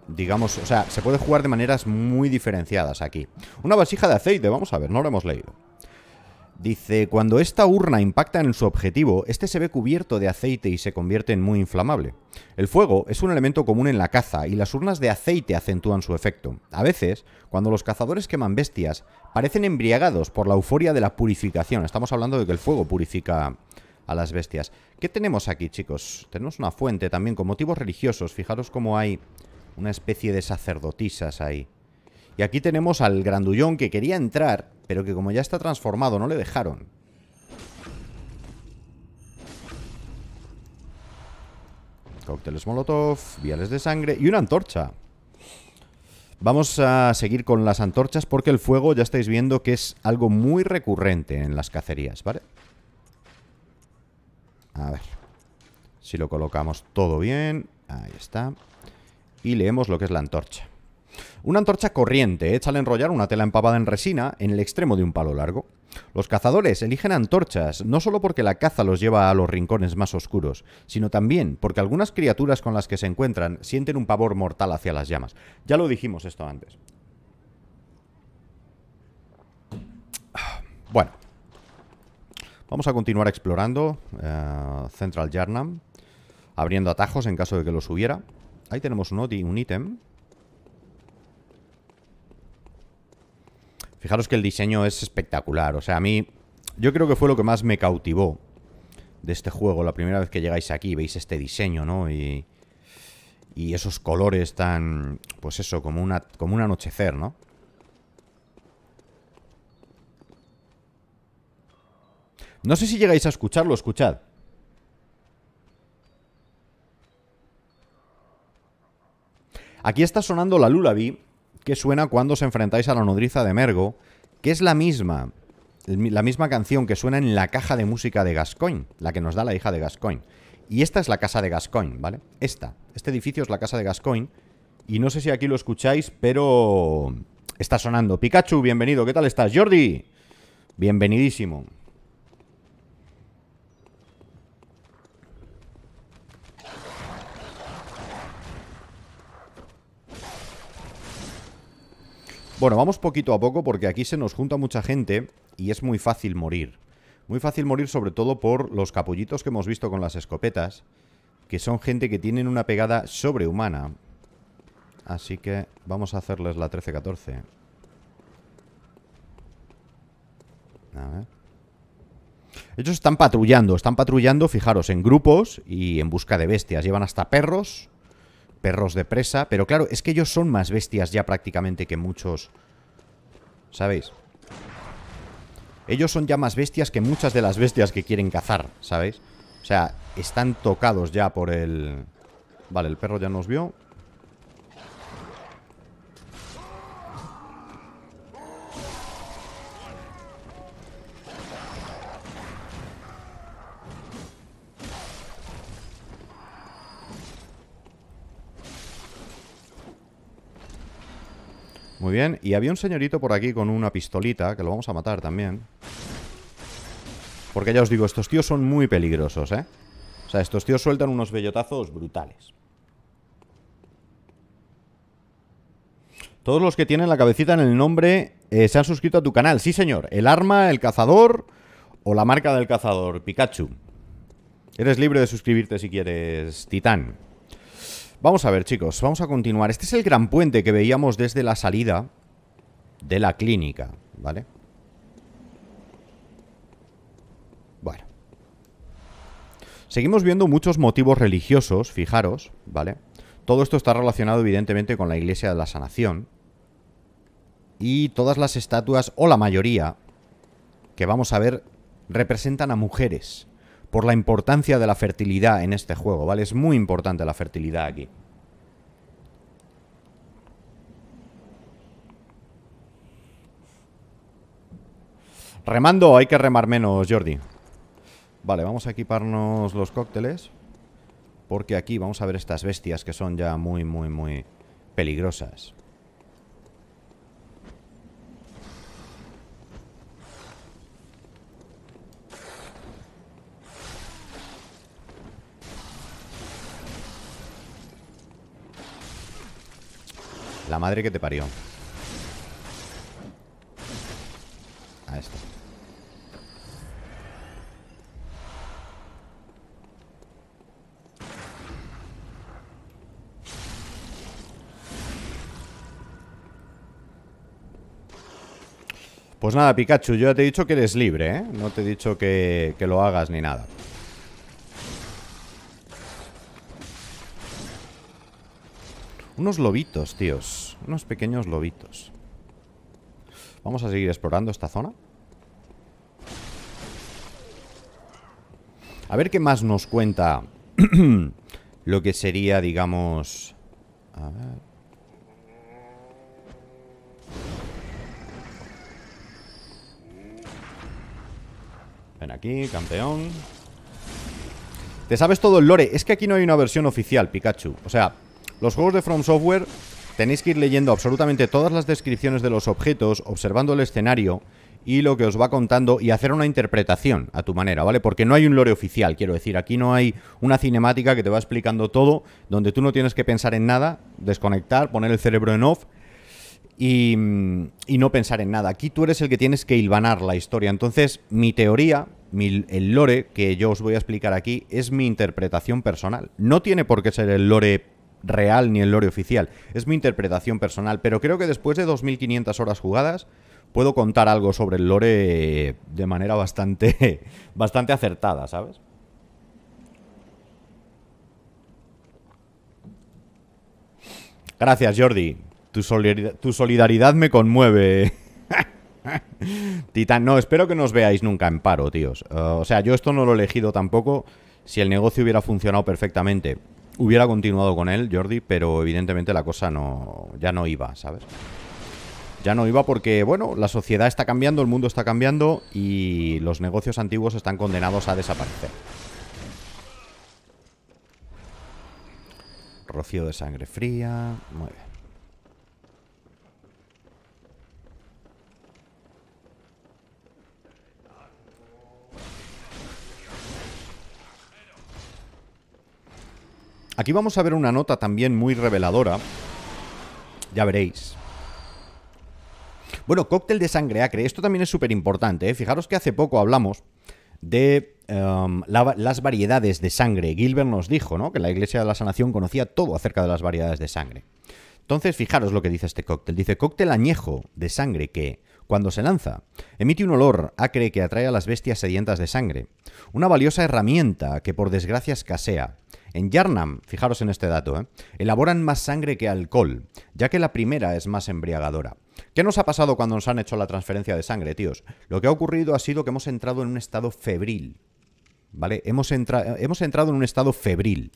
digamos, o sea, se puede jugar de maneras muy diferenciadas aquí. Una vasija de aceite, vamos a ver, no lo hemos leído. Dice, cuando esta urna impacta en su objetivo, este se ve cubierto de aceite y se convierte en muy inflamable. El fuego es un elemento común en la caza y las urnas de aceite acentúan su efecto. A veces, cuando los cazadores queman bestias, parecen embriagados por la euforia de la purificación. Estamos hablando de que el fuego purifica a las bestias. ¿Qué tenemos aquí, chicos? Tenemos una fuente también con motivos religiosos. Fijaros cómo hay una especie de sacerdotisas ahí. Y aquí tenemos al grandullón que quería entrar, pero que como ya está transformado, no le dejaron. Cócteles molotov, viales de sangre y una antorcha. Vamos a seguir con las antorchas porque el fuego ya estáis viendo que es algo muy recurrente en las cacerías, ¿vale? A ver. Si lo colocamos todo bien. Ahí está. Y leemos lo que es la antorcha. Una antorcha corriente, hecha al enrollar una tela empapada en resina en el extremo de un palo largo. Los cazadores eligen antorchas no solo porque la caza los lleva a los rincones más oscuros, sino también porque algunas criaturas con las que se encuentran sienten un pavor mortal hacia las llamas. Ya lo dijimos esto antes. Bueno. Vamos a continuar explorando eh, Central Jarnam, abriendo atajos en caso de que los hubiera. Ahí tenemos un, un ítem Fijaros que el diseño es espectacular. O sea, a mí, yo creo que fue lo que más me cautivó de este juego. La primera vez que llegáis aquí, veis este diseño, ¿no? Y, y esos colores tan, pues eso, como, una, como un anochecer, ¿no? No sé si llegáis a escucharlo, escuchad. Aquí está sonando la Lullaby, que suena cuando os enfrentáis a la nodriza de Mergo, que es la misma, la misma canción que suena en la caja de música de Gascoigne, la que nos da la hija de Gascoigne. Y esta es la casa de Gascoigne, ¿vale? Esta, este edificio es la casa de Gascoigne. Y no sé si aquí lo escucháis, pero está sonando. Pikachu, bienvenido, ¿qué tal estás? Jordi, bienvenidísimo. Bueno, vamos poquito a poco porque aquí se nos junta mucha gente y es muy fácil morir. Muy fácil morir sobre todo por los capullitos que hemos visto con las escopetas, que son gente que tienen una pegada sobrehumana. Así que vamos a hacerles la 13-14. A ver. Ellos están patrullando, están patrullando, fijaros, en grupos y en busca de bestias. Llevan hasta perros perros de presa. Pero claro, es que ellos son más bestias ya prácticamente que muchos. ¿Sabéis? Ellos son ya más bestias que muchas de las bestias que quieren cazar, ¿sabéis? O sea, están tocados ya por el... Vale, el perro ya nos vio. Muy bien, y había un señorito por aquí con una pistolita, que lo vamos a matar también. Porque ya os digo, estos tíos son muy peligrosos, ¿eh? O sea, estos tíos sueltan unos bellotazos brutales. Todos los que tienen la cabecita en el nombre eh, se han suscrito a tu canal. Sí, señor. El arma, el cazador o la marca del cazador, Pikachu. Eres libre de suscribirte si quieres, Titán. Vamos a ver, chicos, vamos a continuar. Este es el gran puente que veíamos desde la salida de la clínica, ¿vale? Bueno. Seguimos viendo muchos motivos religiosos, fijaros, ¿vale? Todo esto está relacionado evidentemente con la Iglesia de la Sanación. Y todas las estatuas, o la mayoría, que vamos a ver, representan a mujeres por la importancia de la fertilidad en este juego, ¿vale? Es muy importante la fertilidad aquí. Remando, hay que remar menos, Jordi. Vale, vamos a equiparnos los cócteles. Porque aquí vamos a ver estas bestias que son ya muy, muy, muy peligrosas. La madre que te parió. A esto. Pues nada, Pikachu, yo ya te he dicho que eres libre, ¿eh? No te he dicho que lo hagas ni nada. Unos lobitos, tíos. Unos pequeños lobitos. Vamos a seguir explorando esta zona. A ver qué más nos cuenta lo que sería, digamos... A ver... Ven aquí, campeón. Te sabes todo el lore. Es que aquí no hay una versión oficial, Pikachu. O sea, los juegos de From Software tenéis que ir leyendo absolutamente todas las descripciones de los objetos, observando el escenario y lo que os va contando y hacer una interpretación a tu manera, ¿vale? Porque no hay un lore oficial, quiero decir, aquí no hay una cinemática que te va explicando todo, donde tú no tienes que pensar en nada, desconectar, poner el cerebro en off y, no pensar en nada. Aquí tú eres el que tienes que hilvanar la historia. Entonces, mi teoría, el lore que yo os voy a explicar aquí, es mi interpretación personal. No tiene por qué ser el lore real ni el lore oficial. Es mi interpretación personal, pero creo que después de 2.500 horas jugadas puedo contar algo sobre el lore de manera bastante, bastante acertada, ¿sabes? Gracias, Jordi. Tu solidaridad, me conmueve. Titán, no, espero que no os veáis nunca en paro, tíos. Eh, o sea, yo esto no lo he elegido tampoco. Si el negocio hubiera funcionado perfectamente, Hubiera continuado con él, Jordi, pero evidentemente la cosa no ya no iba, ¿sabes? Ya no iba porque, bueno, la sociedad está cambiando, el mundo está cambiando y los negocios antiguos están condenados a desaparecer. Rocío de sangre fría. Muy bien. Aquí vamos a ver una nota también muy reveladora. Ya veréis. Bueno, cóctel de sangre acre. Esto también es súper importante. ¿eh? Fijaros que hace poco hablamos de em, las variedades de sangre. Gilbert nos dijo ¿no? que la Iglesia de la Sanación conocía todo acerca de las variedades de sangre. Entonces, fijaros lo que dice este cóctel. Dice cóctel añejo de sangre que, cuando se lanza, emite un olor acre que atrae a las bestias sedientas de sangre. Una valiosa herramienta que por desgracia escasea. En Yarnam, fijaros en este dato, ¿eh? elaboran más sangre que alcohol, ya que la primera es más embriagadora. ¿Qué nos ha pasado cuando nos han hecho la transferencia de sangre, tíos? Lo que ha ocurrido ha sido que hemos entrado en un estado febril. ¿Vale? Hemos, hemos entrado en un estado febril.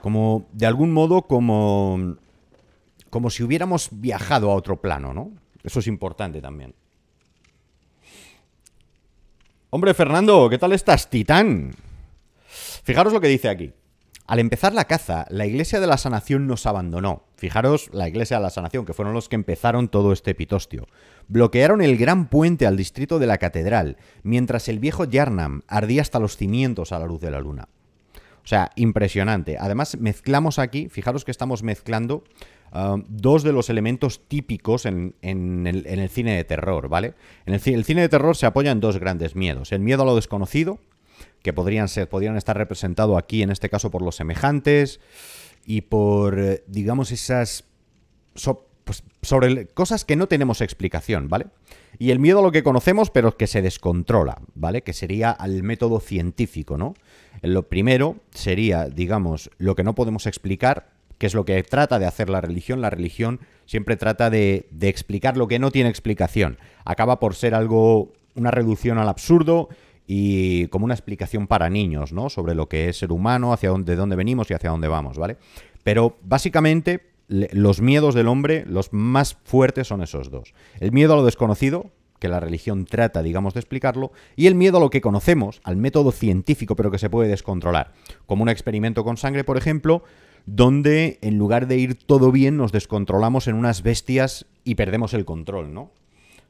Como, de algún modo, como. Como si hubiéramos viajado a otro plano, ¿no? Eso es importante también. Hombre, Fernando, ¿qué tal estás, titán? Fijaros lo que dice aquí. Al empezar la caza, la Iglesia de la Sanación nos abandonó. Fijaros, la Iglesia de la Sanación, que fueron los que empezaron todo este pitostio. Bloquearon el gran puente al distrito de la catedral, mientras el viejo Yarnam ardía hasta los cimientos a la luz de la luna. O sea, impresionante. Además, mezclamos aquí, fijaros que estamos mezclando um, dos de los elementos típicos en, el, cine de terror, ¿vale? En el, el cine de terror se apoya en dos grandes miedos. El miedo a lo desconocido, que podrían ser, podrían estar representados aquí, en este caso, por los semejantes y por, eh, digamos, esas pues, sobre cosas que no tenemos explicación, ¿vale? Y el miedo a lo que conocemos, pero que se descontrola, ¿vale? Que sería al método científico, ¿no? Lo primero sería, digamos, lo que no podemos explicar, que es lo que trata de hacer la religión. La religión siempre trata de, de explicar lo que no tiene explicación. Acaba por ser algo, una reducción al absurdo y como una explicación para niños, ¿no? Sobre lo que es ser humano, hacia dónde, de dónde venimos y hacia dónde vamos, ¿vale? Pero básicamente los miedos del hombre, los más fuertes son esos dos. El miedo a lo desconocido, que la religión trata, digamos, de explicarlo, y el miedo a lo que conocemos, al método científico, pero que se puede descontrolar. Como un experimento con sangre, por ejemplo, donde en lugar de ir todo bien, nos descontrolamos en unas bestias y perdemos el control, ¿no?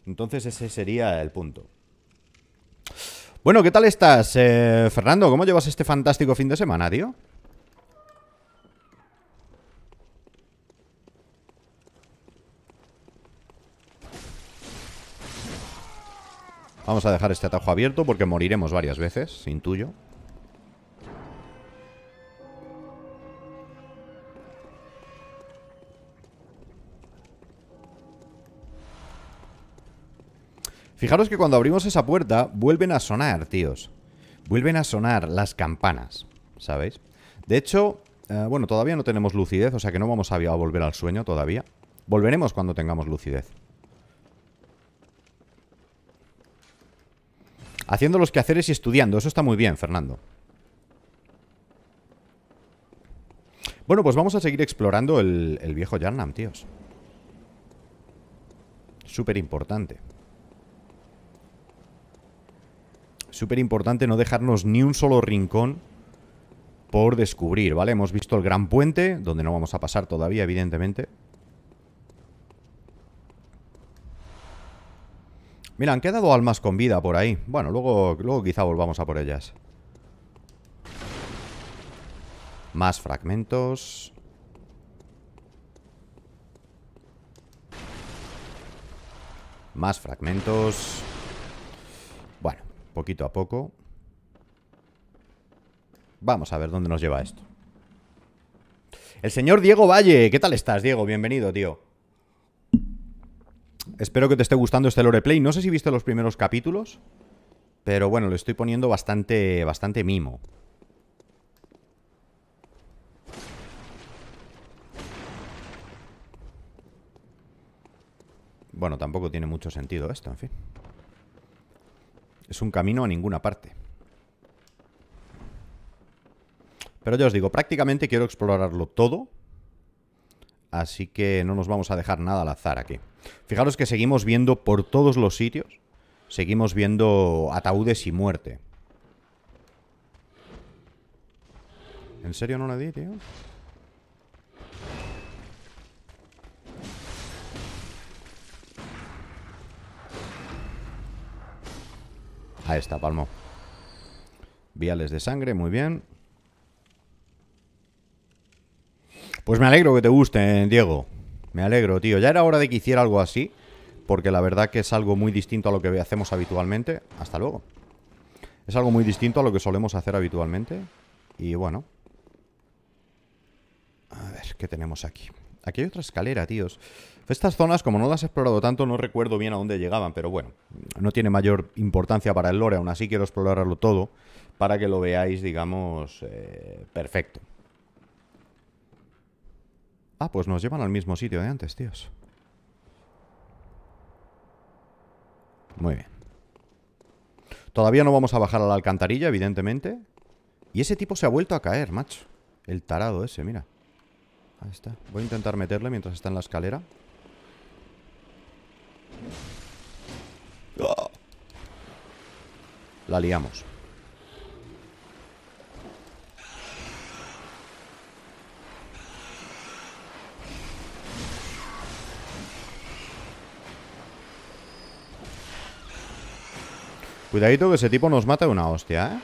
Entonces ese sería el punto. Bueno, ¿qué tal estás, eh, Fernando? ¿Cómo llevas este fantástico fin de semana, tío? Vamos a dejar este atajo abierto porque moriremos varias veces, intuyo. Fijaros que cuando abrimos esa puerta vuelven a sonar, tíos. Vuelven a sonar las campanas, ¿sabéis? De hecho, eh, bueno, todavía no tenemos lucidez, o sea que no vamos a volver al sueño todavía. Volveremos cuando tengamos lucidez. Haciendo los quehaceres y estudiando, eso está muy bien, Fernando. Bueno, pues vamos a seguir explorando el, viejo Yarnam, tíos. Súper importante. súper importante no dejarnos ni un solo rincón por descubrir, ¿vale? Hemos visto el gran puente, donde no vamos a pasar todavía, evidentemente. Mira, han quedado almas con vida por ahí. Bueno, luego, luego quizá volvamos a por ellas. Más fragmentos. Más fragmentos poquito a poco. Vamos a ver dónde nos lleva esto. El señor Diego Valle, ¿qué tal estás, Diego? Bienvenido, tío. Espero que te esté gustando este play No sé si viste los primeros capítulos, pero bueno, le estoy poniendo bastante, bastante mimo. Bueno, tampoco tiene mucho sentido esto, en fin. Es un camino a ninguna parte. Pero ya os digo, prácticamente quiero explorarlo todo. Así que no nos vamos a dejar nada al azar aquí. Fijaros que seguimos viendo por todos los sitios. Seguimos viendo ataúdes y muerte. ¿En serio no la di, tío? Ahí está, palmo. Viales de sangre, muy bien. Pues me alegro que te gusten, Diego. Me alegro, tío. Ya era hora de que hiciera algo así. Porque la verdad que es algo muy distinto a lo que hacemos habitualmente. Hasta luego. Es algo muy distinto a lo que solemos hacer habitualmente. Y bueno. A ver, ¿qué tenemos aquí? Aquí hay otra escalera, tíos. Estas zonas, como no las he explorado tanto, no recuerdo bien a dónde llegaban, pero bueno, no tiene mayor importancia para el lore, aún así quiero explorarlo todo para que lo veáis, digamos, eh, perfecto. Ah, pues nos llevan al mismo sitio de antes, tíos. Muy bien. Todavía no vamos a bajar a la alcantarilla, evidentemente. Y ese tipo se ha vuelto a caer, macho. El tarado ese, mira. Voy a intentar meterle mientras está en la escalera. ¡Ah! La liamos. Cuidadito que ese tipo nos mata de una hostia, ¿eh?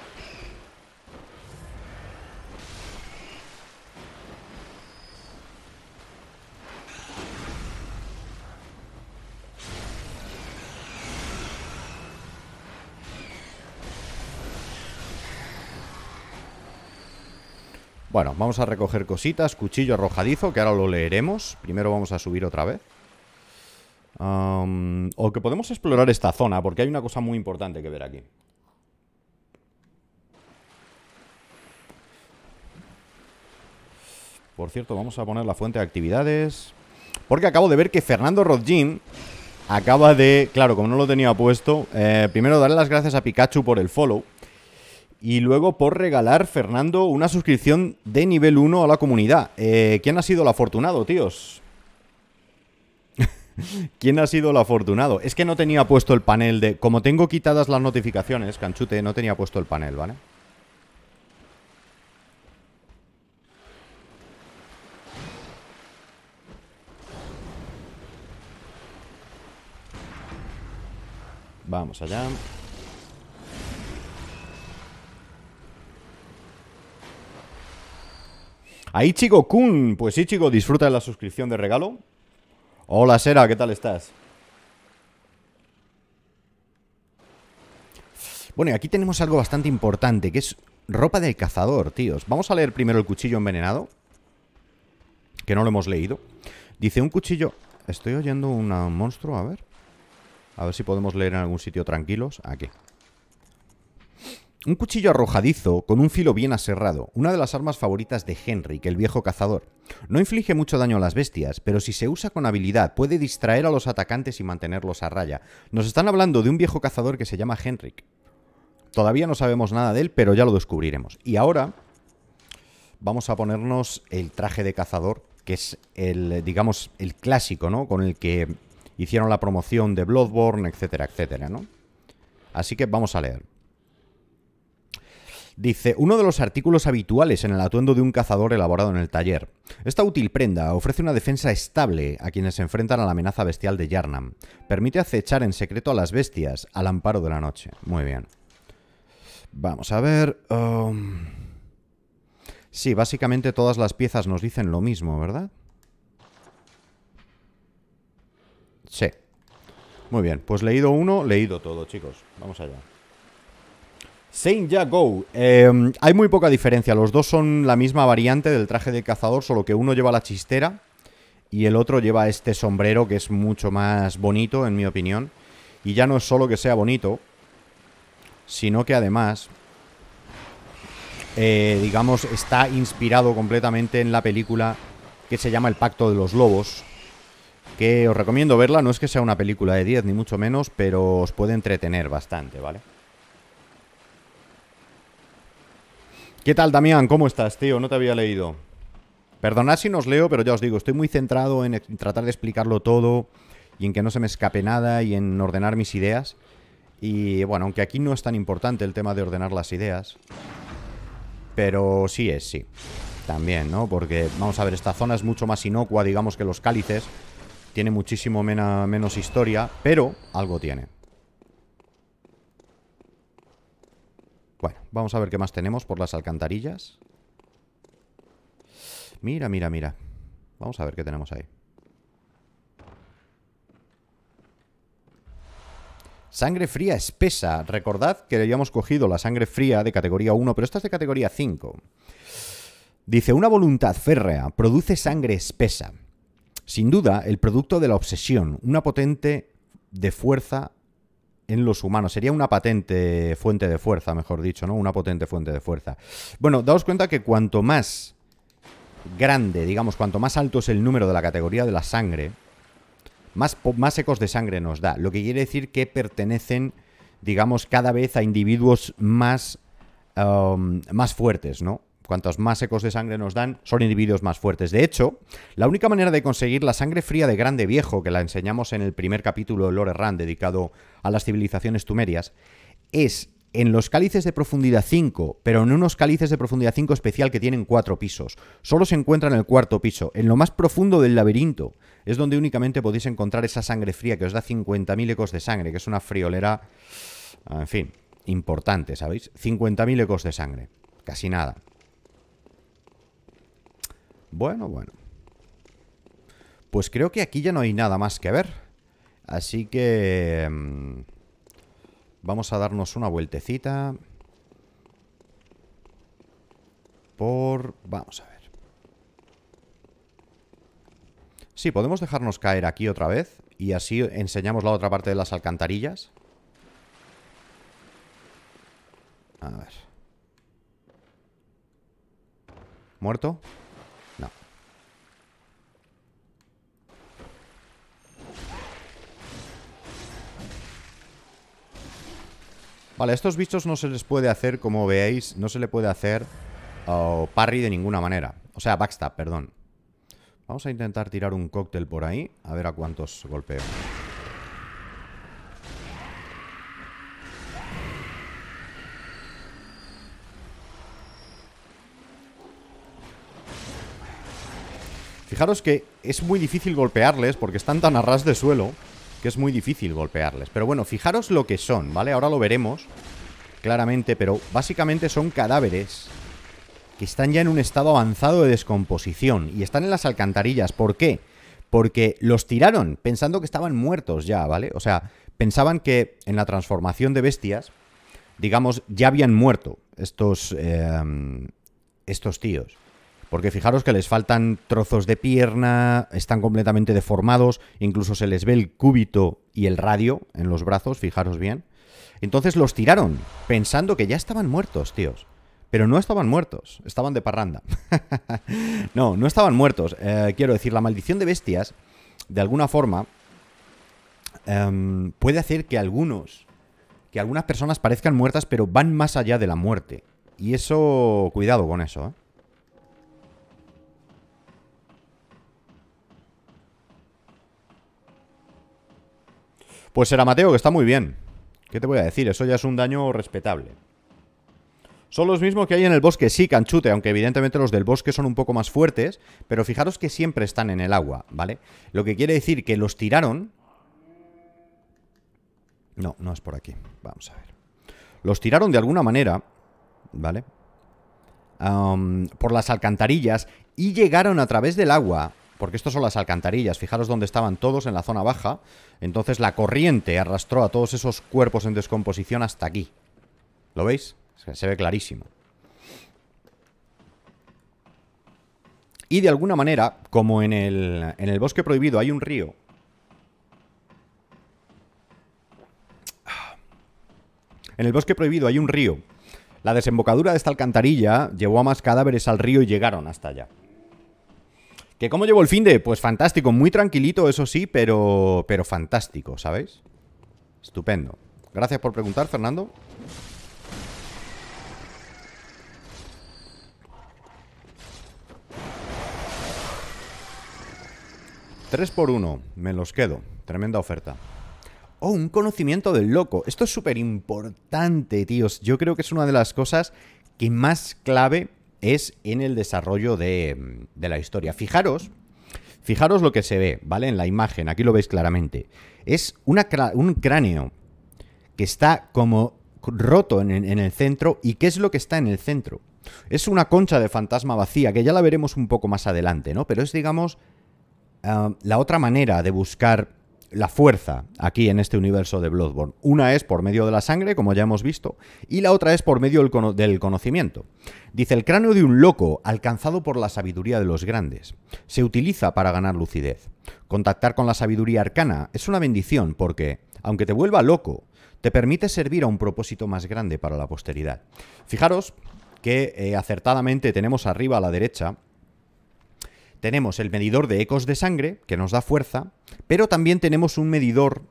Bueno, vamos a recoger cositas. Cuchillo arrojadizo, que ahora lo leeremos. Primero vamos a subir otra vez. o que podemos explorar esta zona, porque hay una cosa muy importante que ver aquí. Por cierto, vamos a poner la fuente de actividades. Porque acabo de ver que Fernando Rodgin acaba de... Claro, como no lo tenía puesto, eh, primero darle las gracias a Pikachu por el follow y luego por regalar, Fernando, una suscripción de nivel 1 a la comunidad. Eh, ¿Quién ha sido el afortunado, tíos? ¿Quién ha sido el afortunado? Es que no tenía puesto el panel de... Como tengo quitadas las notificaciones, canchute, no tenía puesto el panel, ¿vale? Vamos allá. Ahí, chico Kun. Pues sí, chico, disfruta de la suscripción de regalo. Hola, Sera, ¿qué tal estás? Bueno, y aquí tenemos algo bastante importante, que es ropa del cazador, tíos. Vamos a leer primero el cuchillo envenenado, que no lo hemos leído. Dice un cuchillo... Estoy oyendo un monstruo, a ver. A ver si podemos leer en algún sitio tranquilos. Aquí. Un cuchillo arrojadizo con un filo bien aserrado, una de las armas favoritas de Henrik, el viejo cazador. No inflige mucho daño a las bestias, pero si se usa con habilidad puede distraer a los atacantes y mantenerlos a raya. Nos están hablando de un viejo cazador que se llama Henrik. Todavía no sabemos nada de él, pero ya lo descubriremos. Y ahora vamos a ponernos el traje de cazador, que es el, digamos, el clásico, ¿no? Con el que hicieron la promoción de Bloodborne, etcétera, etcétera, ¿no? Así que vamos a leer. Dice, uno de los artículos habituales en el atuendo de un cazador elaborado en el taller. Esta útil prenda ofrece una defensa estable a quienes se enfrentan a la amenaza bestial de Yarnam. Permite acechar en secreto a las bestias al amparo de la noche. Muy bien. Vamos a ver... Um, sí, básicamente todas las piezas nos dicen lo mismo, ¿verdad? Sí. Muy bien, pues leído uno, leído todo, chicos. Vamos allá. Saint Go. Em, hay muy poca diferencia. Los dos son la misma variante del traje de cazador, solo que uno lleva la chistera y el otro lleva este sombrero que es mucho más bonito, en mi opinión. Y ya no es solo que sea bonito, sino que además, eh, digamos, está inspirado completamente en la película que se llama El Pacto de los Lobos, que os recomiendo verla, no es que sea una película de 10 ni mucho menos, pero os puede entretener bastante, ¿vale? ¿Qué tal, Damián? ¿Cómo estás, tío? No te había leído. Perdonad si nos leo, pero ya os digo, estoy muy centrado en tratar de explicarlo todo y en que no se me escape nada y en ordenar mis ideas. Y bueno, aunque aquí no es tan importante el tema de ordenar las ideas, pero sí es, sí. También, ¿no? Porque, vamos a ver, esta zona es mucho más inocua, digamos, que los cálices. Tiene muchísimo menos historia, pero algo tiene. Bueno, vamos a ver qué más tenemos por las alcantarillas. Mira, mira, mira. Vamos a ver qué tenemos ahí. Sangre fría espesa. Recordad que habíamos cogido la sangre fría de categoría 1, pero esta es de categoría 5. Dice, una voluntad férrea produce sangre espesa. Sin duda, el producto de la obsesión, una potente de fuerza en los humanos. Sería una patente fuente de fuerza, mejor dicho, ¿no? Una potente fuente de fuerza. Bueno, daos cuenta que cuanto más grande, digamos, cuanto más alto es el número de la categoría de la sangre, más, más ecos de sangre nos da. Lo que quiere decir que pertenecen, digamos, cada vez a individuos más, um, más fuertes, ¿no? Cuantos más ecos de sangre nos dan, son individuos más fuertes. De hecho, la única manera de conseguir la sangre fría de grande viejo, que la enseñamos en el primer capítulo de Lore Run, dedicado a las civilizaciones tumerias, es en los cálices de profundidad 5, pero en unos cálices de profundidad 5 especial que tienen cuatro pisos. Solo se encuentra en el cuarto piso, en lo más profundo del laberinto. Es donde únicamente podéis encontrar esa sangre fría que os da 50.000 ecos de sangre, que es una friolera, en fin, importante, ¿sabéis? 50.000 ecos de sangre, casi nada. Bueno, bueno. Pues creo que aquí ya no hay nada más que ver. Así que... Em, vamos a darnos una vueltecita. Por... Vamos a ver. Sí, podemos dejarnos caer aquí otra vez y así enseñamos la otra parte de las alcantarillas. A ver. ¿Muerto? Vale, a estos bichos no se les puede hacer, como veáis, no se le puede hacer parry de ninguna manera. O sea, backstab, perdón. Vamos a intentar tirar un cóctel por ahí, a ver a cuántos golpeo. Fijaros que es muy difícil golpearles porque están tan a ras de suelo que es muy difícil golpearles. Pero bueno, fijaros lo que son, ¿vale? Ahora lo veremos claramente, pero básicamente son cadáveres que están ya en un estado avanzado de descomposición y están en las alcantarillas. ¿Por qué? Porque los tiraron pensando que estaban muertos ya, ¿vale? O sea, pensaban que en la transformación de bestias, digamos, ya habían muerto estos, eh, estos tíos. Porque fijaros que les faltan trozos de pierna, están completamente deformados, incluso se les ve el cúbito y el radio en los brazos, fijaros bien. Entonces los tiraron, pensando que ya estaban muertos, tíos. Pero no estaban muertos, estaban de parranda. no, no estaban muertos. Eh, quiero decir, la maldición de bestias, de alguna forma, em, puede hacer que algunos, que algunas personas parezcan muertas, pero van más allá de la muerte. Y eso, cuidado con eso, ¿eh? Pues será, Mateo, que está muy bien. ¿Qué te voy a decir? Eso ya es un daño respetable. Son los mismos que hay en el bosque, sí, canchute, aunque evidentemente los del bosque son un poco más fuertes, pero fijaros que siempre están en el agua, ¿vale? Lo que quiere decir que los tiraron... No, no es por aquí, vamos a ver. Los tiraron de alguna manera, ¿vale? por las alcantarillas y llegaron a través del agua porque estos son las alcantarillas, fijaros dónde estaban todos en la zona baja, entonces la corriente arrastró a todos esos cuerpos en descomposición hasta aquí. ¿Lo veis? Se ve clarísimo. Y de alguna manera, como en el, en el bosque prohibido hay un río, en el bosque prohibido hay un río, la desembocadura de esta alcantarilla llevó a más cadáveres al río y llegaron hasta allá. ¿Que cómo llevo el fin de? Pues fantástico, muy tranquilito, eso sí, pero, pero fantástico, ¿sabéis? Estupendo. Gracias por preguntar, Fernando. Tres por uno, me los quedo. Tremenda oferta. Oh, un conocimiento del loco. Esto es súper importante, tíos. Yo creo que es una de las cosas que más clave es en el desarrollo de, la historia. Fijaros, fijaros lo que se ve, ¿vale? En la imagen, aquí lo veis claramente. Es un cráneo que está como roto en, el centro. ¿Y qué es lo que está en el centro? Es una concha de fantasma vacía, que ya la veremos un poco más adelante, ¿no? Pero es, digamos, ah, la otra manera de buscar la fuerza aquí en este universo de Bloodborne. Una es por medio de la sangre, como ya hemos visto, y la otra es por medio del, conocimiento. Dice el cráneo de un loco alcanzado por la sabiduría de los grandes. Se utiliza para ganar lucidez. Contactar con la sabiduría arcana es una bendición porque, aunque te vuelva loco, te permite servir a un propósito más grande para la posteridad. Fijaros que eh, acertadamente tenemos arriba a la derecha tenemos el medidor de ecos de sangre, que nos da fuerza, pero también tenemos un medidor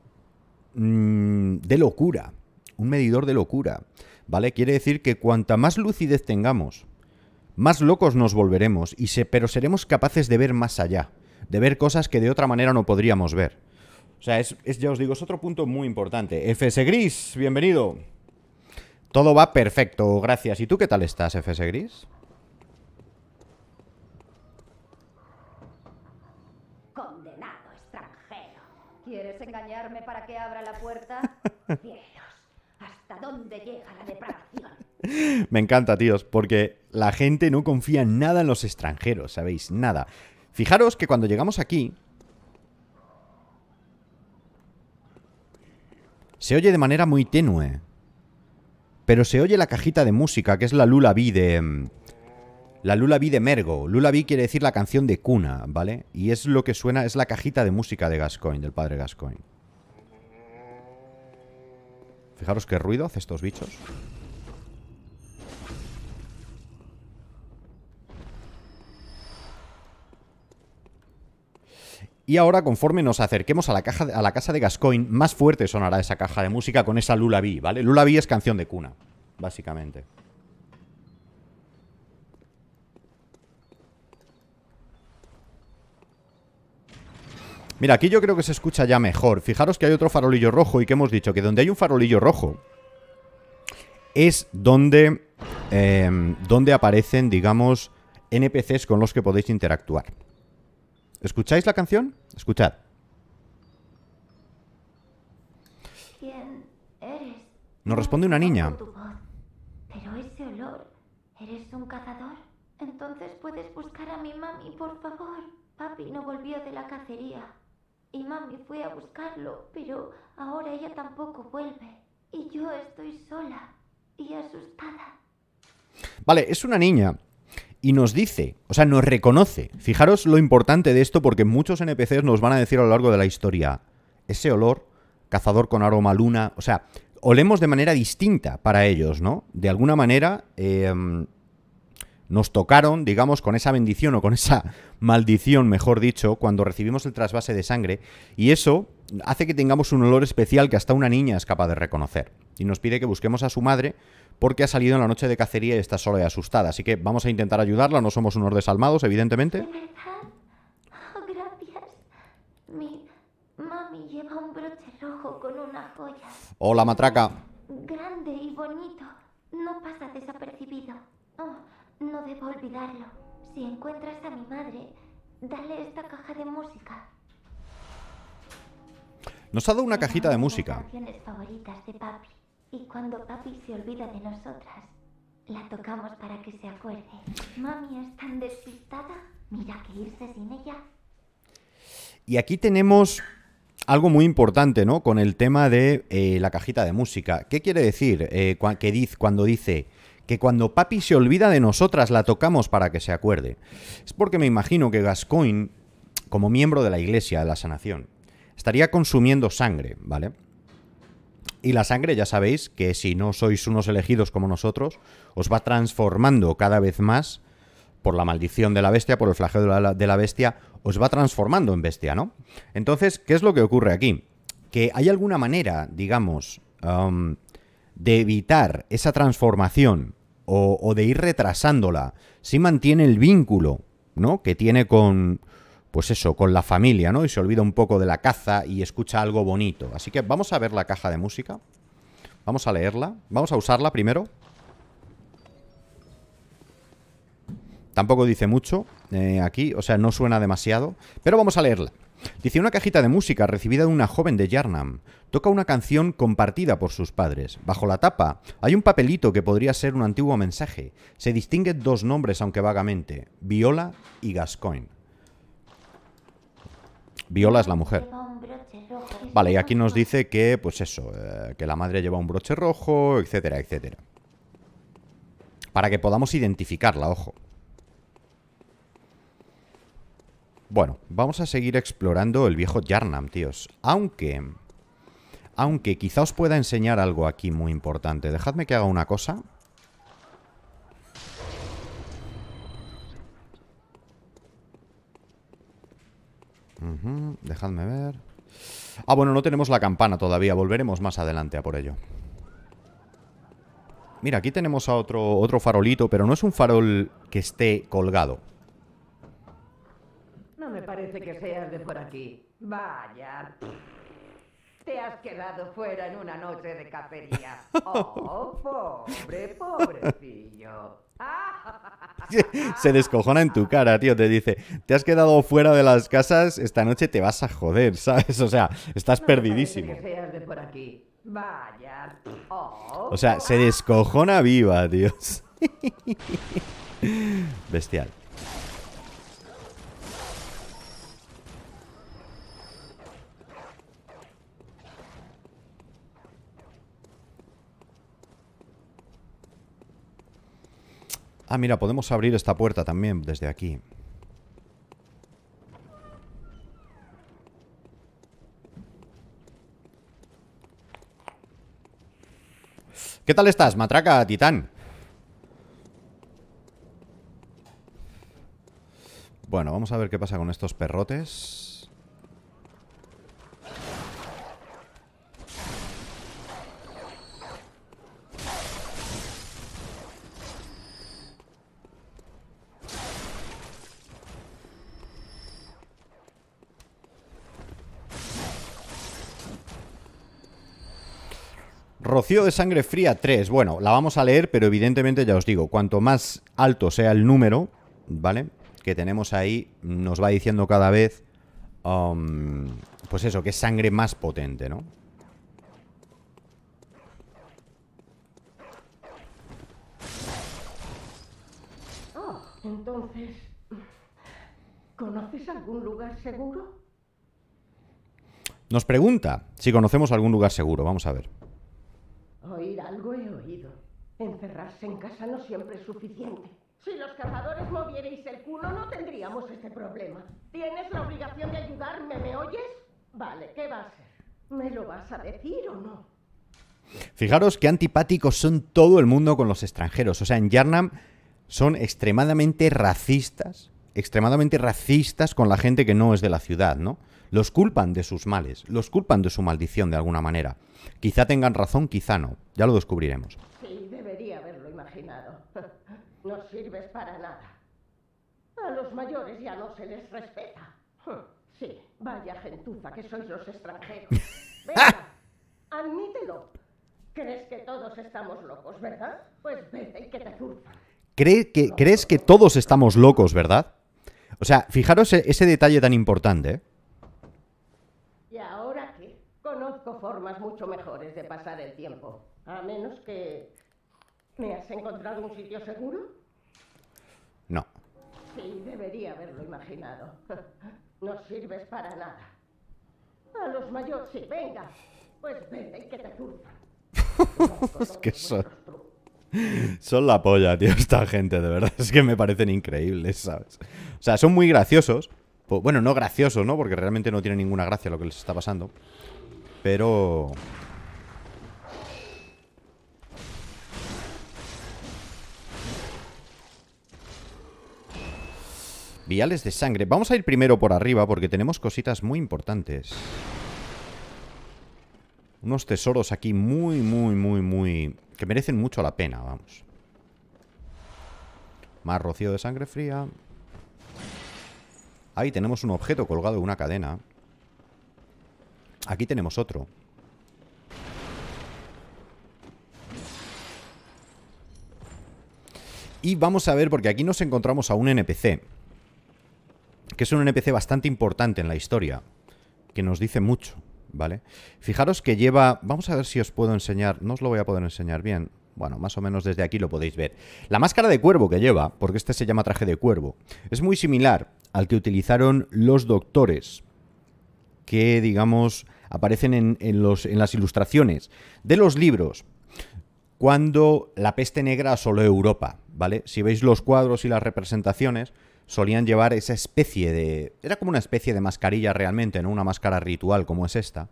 mm, de locura. Un medidor de locura. ¿Vale? Quiere decir que cuanta más lucidez tengamos, más locos nos volveremos, y pero seremos capaces de ver más allá, de ver cosas que de otra manera no podríamos ver. O sea, es, ya os digo, es otro punto muy importante. FS Gris, bienvenido. Todo va perfecto, gracias. ¿Y tú qué tal estás, FS Gris? para que abra la puerta? Cielos, ¿hasta dónde llega la depravación? Me encanta, tíos, porque la gente no confía nada en los extranjeros, ¿sabéis? Nada. Fijaros que cuando llegamos aquí... Se oye de manera muy tenue. Pero se oye la cajita de música, que es la B de... Mm, la B de Mergo. B quiere decir la canción de cuna, ¿vale? Y es lo que suena, es la cajita de música de Gascoigne, del padre Gascoigne. Fijaros qué ruido hace estos bichos. Y ahora, conforme nos acerquemos a la, caja, a la casa de Gascoigne, más fuerte sonará esa caja de música con esa Lula Lullaby, ¿vale? Lullaby es canción de cuna, básicamente. Mira, aquí yo creo que se escucha ya mejor. Fijaros que hay otro farolillo rojo y que hemos dicho que donde hay un farolillo rojo es donde, em, donde aparecen, digamos, NPCs con los que podéis interactuar. ¿Escucháis la canción? Escuchad. ¿Quién eres? Nos responde una niña. Pero ese olor, ¿eres un cazador? Entonces puedes buscar a mi mami, por favor. Papi no volvió de la cacería y mami fue a buscarlo, pero ahora ella tampoco vuelve. Y yo estoy sola y asustada. Vale, es una niña. Y nos dice, o sea, nos reconoce. Fijaros lo importante de esto porque muchos NPCs nos van a decir a lo largo de la historia, ese olor, cazador con aroma luna, o sea, olemos de manera distinta para ellos, ¿no? De alguna manera, eh, nos tocaron, digamos, con esa bendición o con esa maldición, mejor dicho, cuando recibimos el trasvase de sangre, y eso hace que tengamos un olor especial que hasta una niña es capaz de reconocer. Y nos pide que busquemos a su madre porque ha salido en la noche de cacería y está sola y asustada. Así que vamos a intentar ayudarla, no somos unos desalmados, evidentemente. un Hola, matraca. Grande y bonito. No pasa desapercibido. Oh, no debo olvidarlo. Si encuentras a mi madre, dale esta caja de música. Nos ha dado una cajita de música. Y cuando papi se olvida de nosotras, la tocamos para que se acuerde. Mami tan Mira que irse sin ella. Y aquí tenemos algo muy importante, ¿no? Con el tema de eh, la cajita de música. ¿Qué quiere decir eh, que diz cuando dice que cuando Papi se olvida de nosotras la tocamos para que se acuerde. Es porque me imagino que Gascoigne, como miembro de la Iglesia de la Sanación, estaría consumiendo sangre, ¿vale? Y la sangre, ya sabéis, que si no sois unos elegidos como nosotros, os va transformando cada vez más por la maldición de la bestia, por el flagelo de la, bestia, os va transformando en bestia, ¿no? Entonces, ¿qué es lo que ocurre aquí? Que hay alguna manera, digamos, um, de evitar esa transformación o, de ir retrasándola. Si mantiene el vínculo, ¿no? Que tiene con, pues eso, con la familia, ¿no? Y se olvida un poco de la caza y escucha algo bonito. Así que vamos a ver la caja de música. Vamos a leerla. Vamos a usarla primero. Tampoco dice mucho eh, aquí, o sea, no suena demasiado. Pero vamos a leerla. Dice una cajita de música recibida de una joven de Yarnam. Toca una canción compartida por sus padres. Bajo la tapa hay un papelito que podría ser un antiguo mensaje. Se distinguen dos nombres, aunque vagamente, Viola y Gascoigne. Viola es la mujer. Vale, y aquí nos dice que, pues eso, eh, que la madre lleva un broche rojo, etcétera, etcétera. Para que podamos identificarla, ojo. Bueno, vamos a seguir explorando el viejo Yarnam, tíos. Aunque... Aunque quizá os pueda enseñar algo aquí muy importante. Dejadme que haga una cosa. dejadme ver. Ah, bueno, no tenemos la campana todavía. Volveremos más adelante a por ello. Mira, aquí tenemos a otro, otro farolito, pero no es un farol que esté colgado me parece que seas de por aquí. Vaya. Te has quedado fuera en una noche de cafetería Oh, pobre, pobrecillo. Se descojona en tu cara, tío. Te dice, te has quedado fuera de las casas, esta noche te vas a joder, ¿sabes? O sea, estás perdidísimo. Que seas de por aquí. Vaya. Oh, o sea, se descojona viva, Dios. Oh. Bestial. Ah, mira, podemos abrir esta puerta también desde aquí. ¿Qué tal estás, matraca, titán? Bueno, vamos a ver qué pasa con estos perrotes. de Sangre Fría 3. Bueno, la vamos a leer, pero evidentemente ya os digo, cuanto más alto sea el número, ¿vale? Que tenemos ahí, nos va diciendo cada vez, um, pues eso, que es sangre más potente, ¿no? Oh, entonces, ¿conoces algún lugar seguro? Nos pregunta si conocemos algún lugar seguro. Vamos a ver. Oír algo he oído. Encerrarse en casa no siempre es suficiente. Si los cazadores movierais el culo, no tendríamos este problema. ¿Tienes la obligación de ayudarme, me oyes? Vale, ¿qué va a ser? ¿Me lo vas a decir o no? Fijaros qué antipáticos son todo el mundo con los extranjeros. O sea, en Yarnam son extremadamente racistas, extremadamente racistas con la gente que no es de la ciudad, ¿no? Los culpan de sus males, los culpan de su maldición de alguna manera. Quizá tengan razón, quizá no. Ya lo descubriremos. Sí, debería haberlo imaginado. No sirves para nada. A los mayores ya no se les respeta. Sí, vaya gentuza que sois los extranjeros. Venga, admítelo. ¿Crees que todos estamos locos, verdad? Pues vete y que te Crees que, ¿Crees que todos estamos locos, verdad? O sea, fijaros ese, ese detalle tan importante. formas mucho mejores de pasar el tiempo, a menos que... ¿Me has encontrado un sitio seguro? No. Sí, debería haberlo imaginado. No sirves para nada. A los mayores sí, venga. Pues vete y que te es que son... Son la polla, tío, esta gente, de verdad. Es que me parecen increíbles, ¿sabes? O sea, son muy graciosos. Pues, bueno, no graciosos, ¿no? Porque realmente no tiene ninguna gracia lo que les está pasando. Pero... Viales de sangre. Vamos a ir primero por arriba porque tenemos cositas muy importantes. Unos tesoros aquí muy, muy, muy, muy... Que merecen mucho la pena, vamos. Más rocío de sangre fría. Ahí tenemos un objeto colgado de una cadena. Aquí tenemos otro. Y vamos a ver, porque aquí nos encontramos a un NPC. Que es un NPC bastante importante en la historia. Que nos dice mucho, ¿vale? Fijaros que lleva... Vamos a ver si os puedo enseñar... No os lo voy a poder enseñar bien. Bueno, más o menos desde aquí lo podéis ver. La máscara de cuervo que lleva, porque este se llama traje de cuervo, es muy similar al que utilizaron los doctores que, digamos, aparecen en, los, en las ilustraciones de los libros. Cuando la peste negra asoló Europa, ¿vale? Si veis los cuadros y las representaciones, solían llevar esa especie de... Era como una especie de mascarilla realmente, no una máscara ritual como es esta.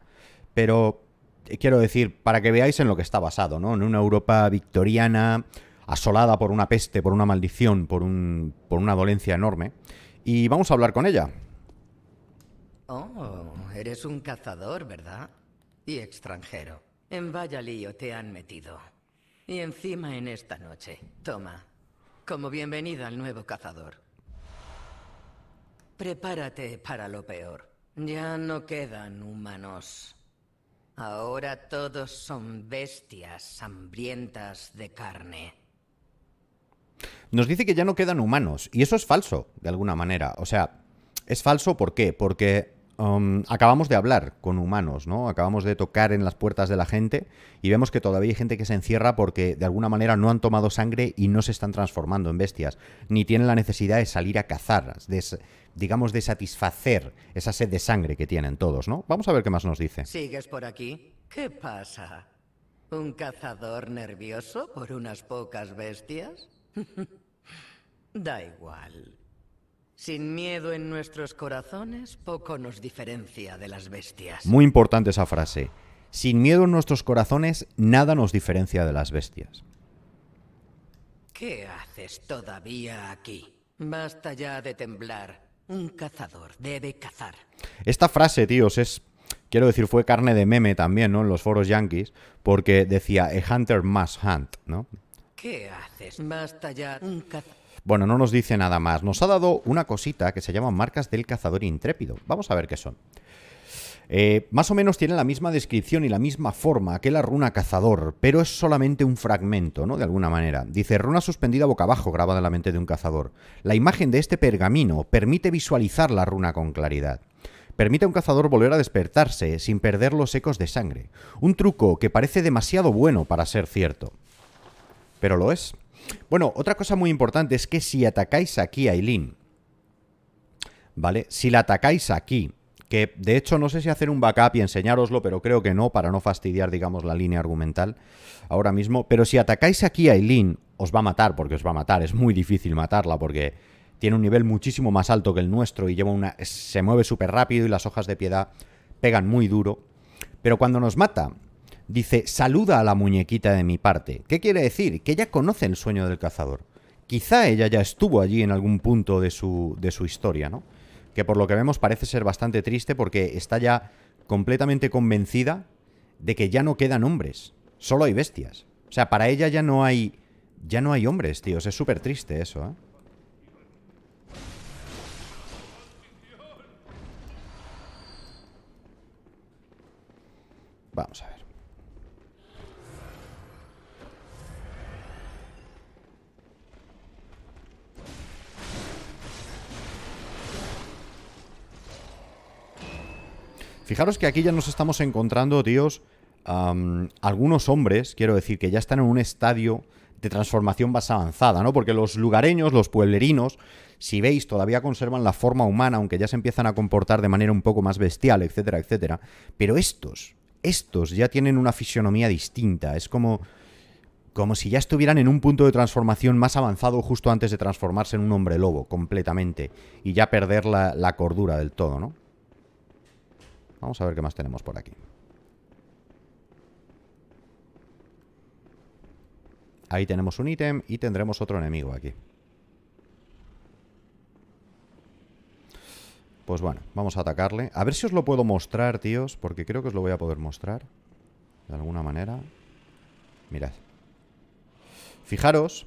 Pero eh, quiero decir, para que veáis en lo que está basado, ¿no? En una Europa victoriana, asolada por una peste, por una maldición, por, un, por una dolencia enorme. Y vamos a hablar con ella. Oh. Eres un cazador, ¿verdad? Y extranjero. En vaya lío te han metido. Y encima en esta noche. Toma. Como bienvenida al nuevo cazador. Prepárate para lo peor. Ya no quedan humanos. Ahora todos son bestias hambrientas de carne. Nos dice que ya no quedan humanos. Y eso es falso, de alguna manera. O sea, es falso ¿por qué? Porque Um, acabamos de hablar con humanos, ¿no? Acabamos de tocar en las puertas de la gente y vemos que todavía hay gente que se encierra porque de alguna manera no han tomado sangre y no se están transformando en bestias, ni tienen la necesidad de salir a cazar, digamos, de satisfacer esa sed de sangre que tienen todos, ¿no? Vamos a ver qué más nos dice. ¿Sigues por aquí? ¿Qué pasa? ¿Un cazador nervioso por unas pocas bestias? da igual. Sin miedo en nuestros corazones, poco nos diferencia de las bestias. Muy importante esa frase. Sin miedo en nuestros corazones, nada nos diferencia de las bestias. ¿Qué haces todavía aquí? Basta ya de temblar. Un cazador debe cazar. Esta frase, tíos, es... Quiero decir, fue carne de meme también, ¿no? En los foros yankees, porque decía, a hunter must hunt, ¿no? ¿Qué haces? Basta ya. Un cazador bueno, no nos dice nada más. Nos ha dado una cosita que se llama marcas del cazador intrépido. Vamos a ver qué son. Eh, más o menos tiene la misma descripción y la misma forma que la runa cazador, pero es solamente un fragmento, ¿no? De alguna manera. Dice, runa suspendida boca abajo, grabada en la mente de un cazador. La imagen de este pergamino permite visualizar la runa con claridad. Permite a un cazador volver a despertarse sin perder los ecos de sangre. Un truco que parece demasiado bueno para ser cierto. Pero lo es. Bueno, otra cosa muy importante es que si atacáis aquí a Eileen, ¿vale? Si la atacáis aquí, que de hecho no sé si hacer un backup y enseñároslo, pero creo que no, para no fastidiar, digamos, la línea argumental ahora mismo. Pero si atacáis aquí a Eileen, os va a matar, porque os va a matar, es muy difícil matarla, porque tiene un nivel muchísimo más alto que el nuestro y lleva una, se mueve súper rápido y las hojas de piedad pegan muy duro. Pero cuando nos mata, Dice, saluda a la muñequita de mi parte. ¿Qué quiere decir? Que ella conoce el sueño del cazador. Quizá ella ya estuvo allí en algún punto de su, de su historia, ¿no? Que por lo que vemos parece ser bastante triste porque está ya completamente convencida de que ya no quedan hombres, solo hay bestias. O sea, para ella ya no hay ya no hay hombres, tíos, es súper triste eso, ¿eh? Vamos a ver. Fijaros que aquí ya nos estamos encontrando, tíos, algunos hombres, quiero decir, que ya están en un estadio de transformación más avanzada, ¿no? Porque los lugareños, los pueblerinos, si veis, todavía conservan la forma humana, aunque ya se empiezan a comportar de manera un poco más bestial, etcétera, etcétera. Pero estos, estos ya tienen una fisionomía distinta, es como como si ya estuvieran en un punto de transformación más avanzado justo antes de transformarse en un hombre lobo completamente y ya perder la cordura del todo, ¿no? Vamos a ver qué más tenemos por aquí. Ahí tenemos un ítem y tendremos otro enemigo aquí. Pues bueno, vamos a atacarle. A ver si os lo puedo mostrar, tíos, porque creo que os lo voy a poder mostrar. De alguna manera. Mirad. Fijaros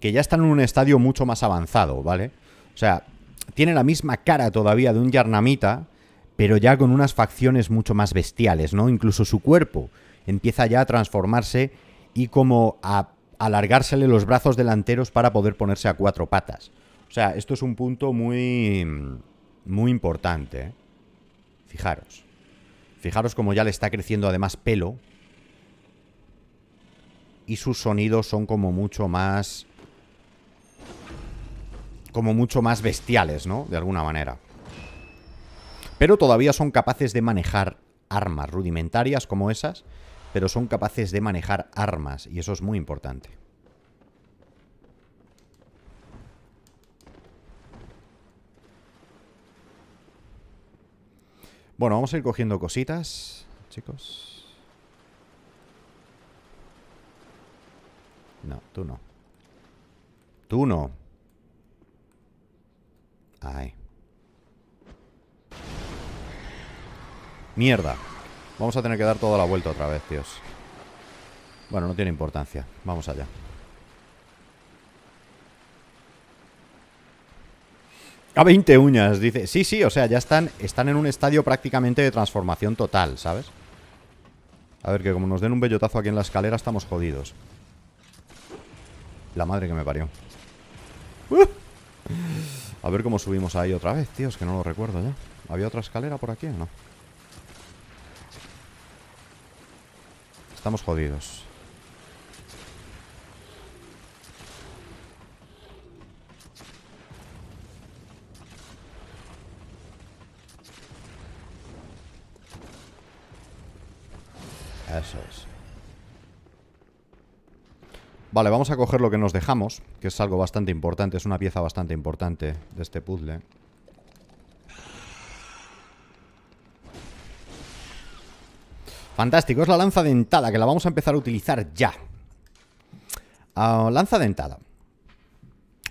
que ya están en un estadio mucho más avanzado, ¿vale? O sea, tiene la misma cara todavía de un Yarnamita, pero ya con unas facciones mucho más bestiales, ¿no? Incluso su cuerpo empieza ya a transformarse y como a alargársele los brazos delanteros para poder ponerse a cuatro patas. O sea, esto es un punto muy muy importante. ¿eh? Fijaros. Fijaros como ya le está creciendo además pelo. Y sus sonidos son como mucho más como mucho más bestiales, ¿no? De alguna manera pero todavía son capaces de manejar armas rudimentarias como esas, pero son capaces de manejar armas y eso es muy importante. Bueno, vamos a ir cogiendo cositas, chicos. No, tú no. Tú no. Ay. Mierda. Vamos a tener que dar toda la vuelta otra vez, tíos. Bueno, no tiene importancia. Vamos allá. A 20 uñas, dice. Sí, sí, o sea, ya están, están en un estadio prácticamente de transformación total, ¿sabes? A ver, que como nos den un bellotazo aquí en la escalera estamos jodidos. La madre que me parió. ¡Uh! A ver cómo subimos ahí otra vez, tíos, que no lo recuerdo ya. ¿Había otra escalera por aquí o no? Estamos jodidos. Eso es. Vale, vamos a coger lo que nos dejamos, que es algo bastante importante, es una pieza bastante importante de este puzzle. Fantástico, es la lanza dentada, que la vamos a empezar a utilizar ya. Ah, lanza dentada.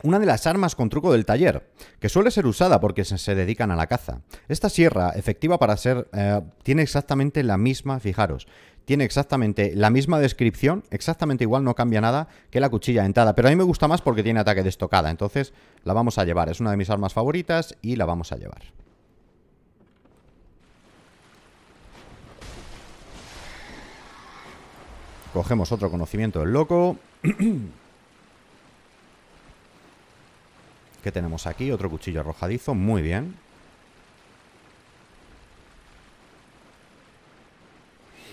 Una de las armas con truco del taller, que suele ser usada porque se dedican a la caza. Esta sierra, efectiva para ser... Eh, tiene exactamente la misma, fijaros, tiene exactamente la misma descripción, exactamente igual, no cambia nada que la cuchilla dentada. Pero a mí me gusta más porque tiene ataque de estocada, entonces la vamos a llevar. Es una de mis armas favoritas y la vamos a llevar. Cogemos otro conocimiento del loco. ¿Qué tenemos aquí? Otro cuchillo arrojadizo. Muy bien.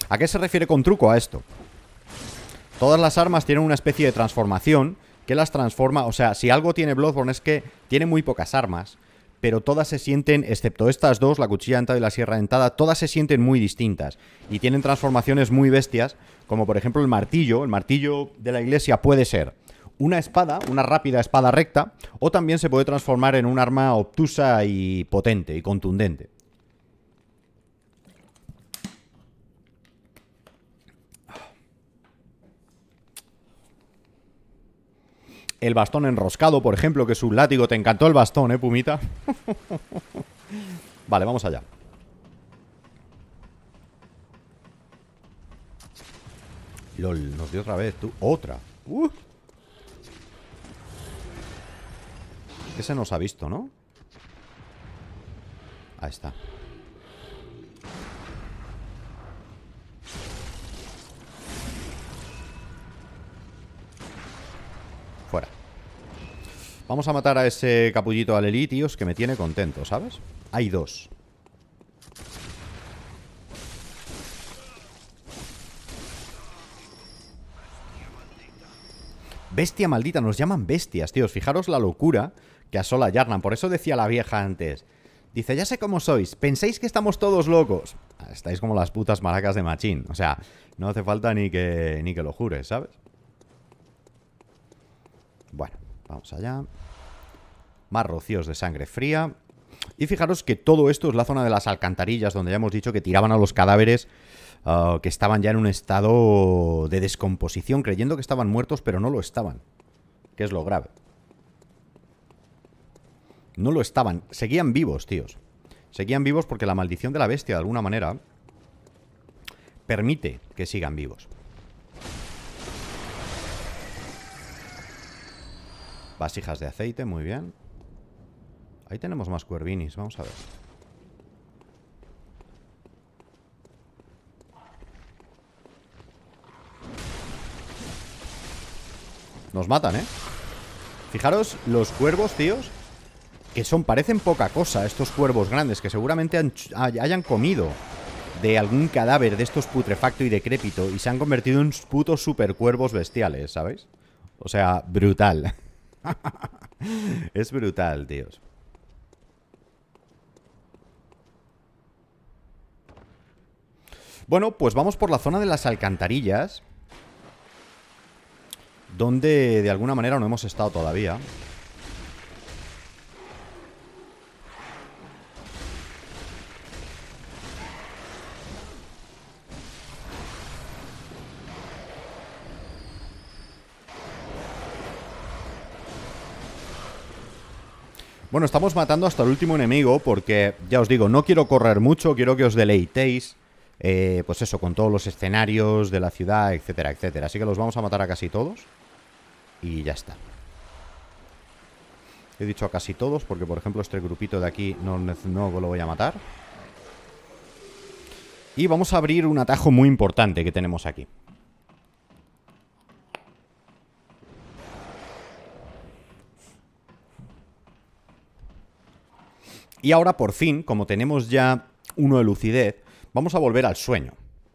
¿A qué se refiere con truco a esto? Todas las armas tienen una especie de transformación que las transforma... O sea, si algo tiene Bloodborne es que tiene muy pocas armas, pero todas se sienten, excepto estas dos, la cuchilla dentada y la sierra dentada, todas se sienten muy distintas y tienen transformaciones muy bestias como por ejemplo el martillo. El martillo de la iglesia puede ser una espada, una rápida espada recta, o también se puede transformar en un arma obtusa y potente y contundente. El bastón enroscado, por ejemplo, que es un látigo. Te encantó el bastón, ¿eh, Pumita? vale, vamos allá. LOL, nos dio otra vez, tú. ¡Otra! Ese nos ha visto, ¿no? Ahí está. Fuera. Vamos a matar a ese capullito al tíos, que me tiene contento, ¿sabes? Hay dos. Bestia maldita, nos llaman bestias, tíos. Fijaros la locura que asola Yarnan. Por eso decía la vieja antes. Dice, ya sé cómo sois, pensáis que estamos todos locos. Ah, estáis como las putas maracas de machín. O sea, no hace falta ni que, ni que lo jures, ¿sabes? Bueno, vamos allá. Más rocíos de sangre fría. Y fijaros que todo esto es la zona de las alcantarillas, donde ya hemos dicho que tiraban a los cadáveres Ah, que estaban ya en un estado de descomposición, creyendo que estaban muertos, pero no lo estaban, que es lo grave. No lo estaban, seguían vivos, tíos. Seguían vivos porque la maldición de la bestia, de alguna manera, permite que sigan vivos. Vasijas de aceite, muy bien. Ahí tenemos más cuervinis, vamos a ver. Nos matan, ¿eh? Fijaros los cuervos, tíos Que son, parecen poca cosa Estos cuervos grandes que seguramente hayan comido De algún cadáver de estos putrefacto y decrépito Y se han convertido en putos supercuervos bestiales, ¿sabéis? O sea, brutal Es brutal, tíos Bueno, pues vamos por la zona de las alcantarillas donde de alguna manera no hemos estado todavía. Bueno, estamos matando hasta el último enemigo porque, ya os digo, no quiero correr mucho, quiero que os deleitéis, eh, pues eso, con todos los escenarios de la ciudad, etcétera, etcétera. Así que los vamos a matar a casi todos. Y ya está He dicho a casi todos Porque por ejemplo este grupito de aquí no, no lo voy a matar Y vamos a abrir un atajo muy importante que tenemos aquí Y ahora por fin, como tenemos ya uno de lucidez, vamos a volver al sueño.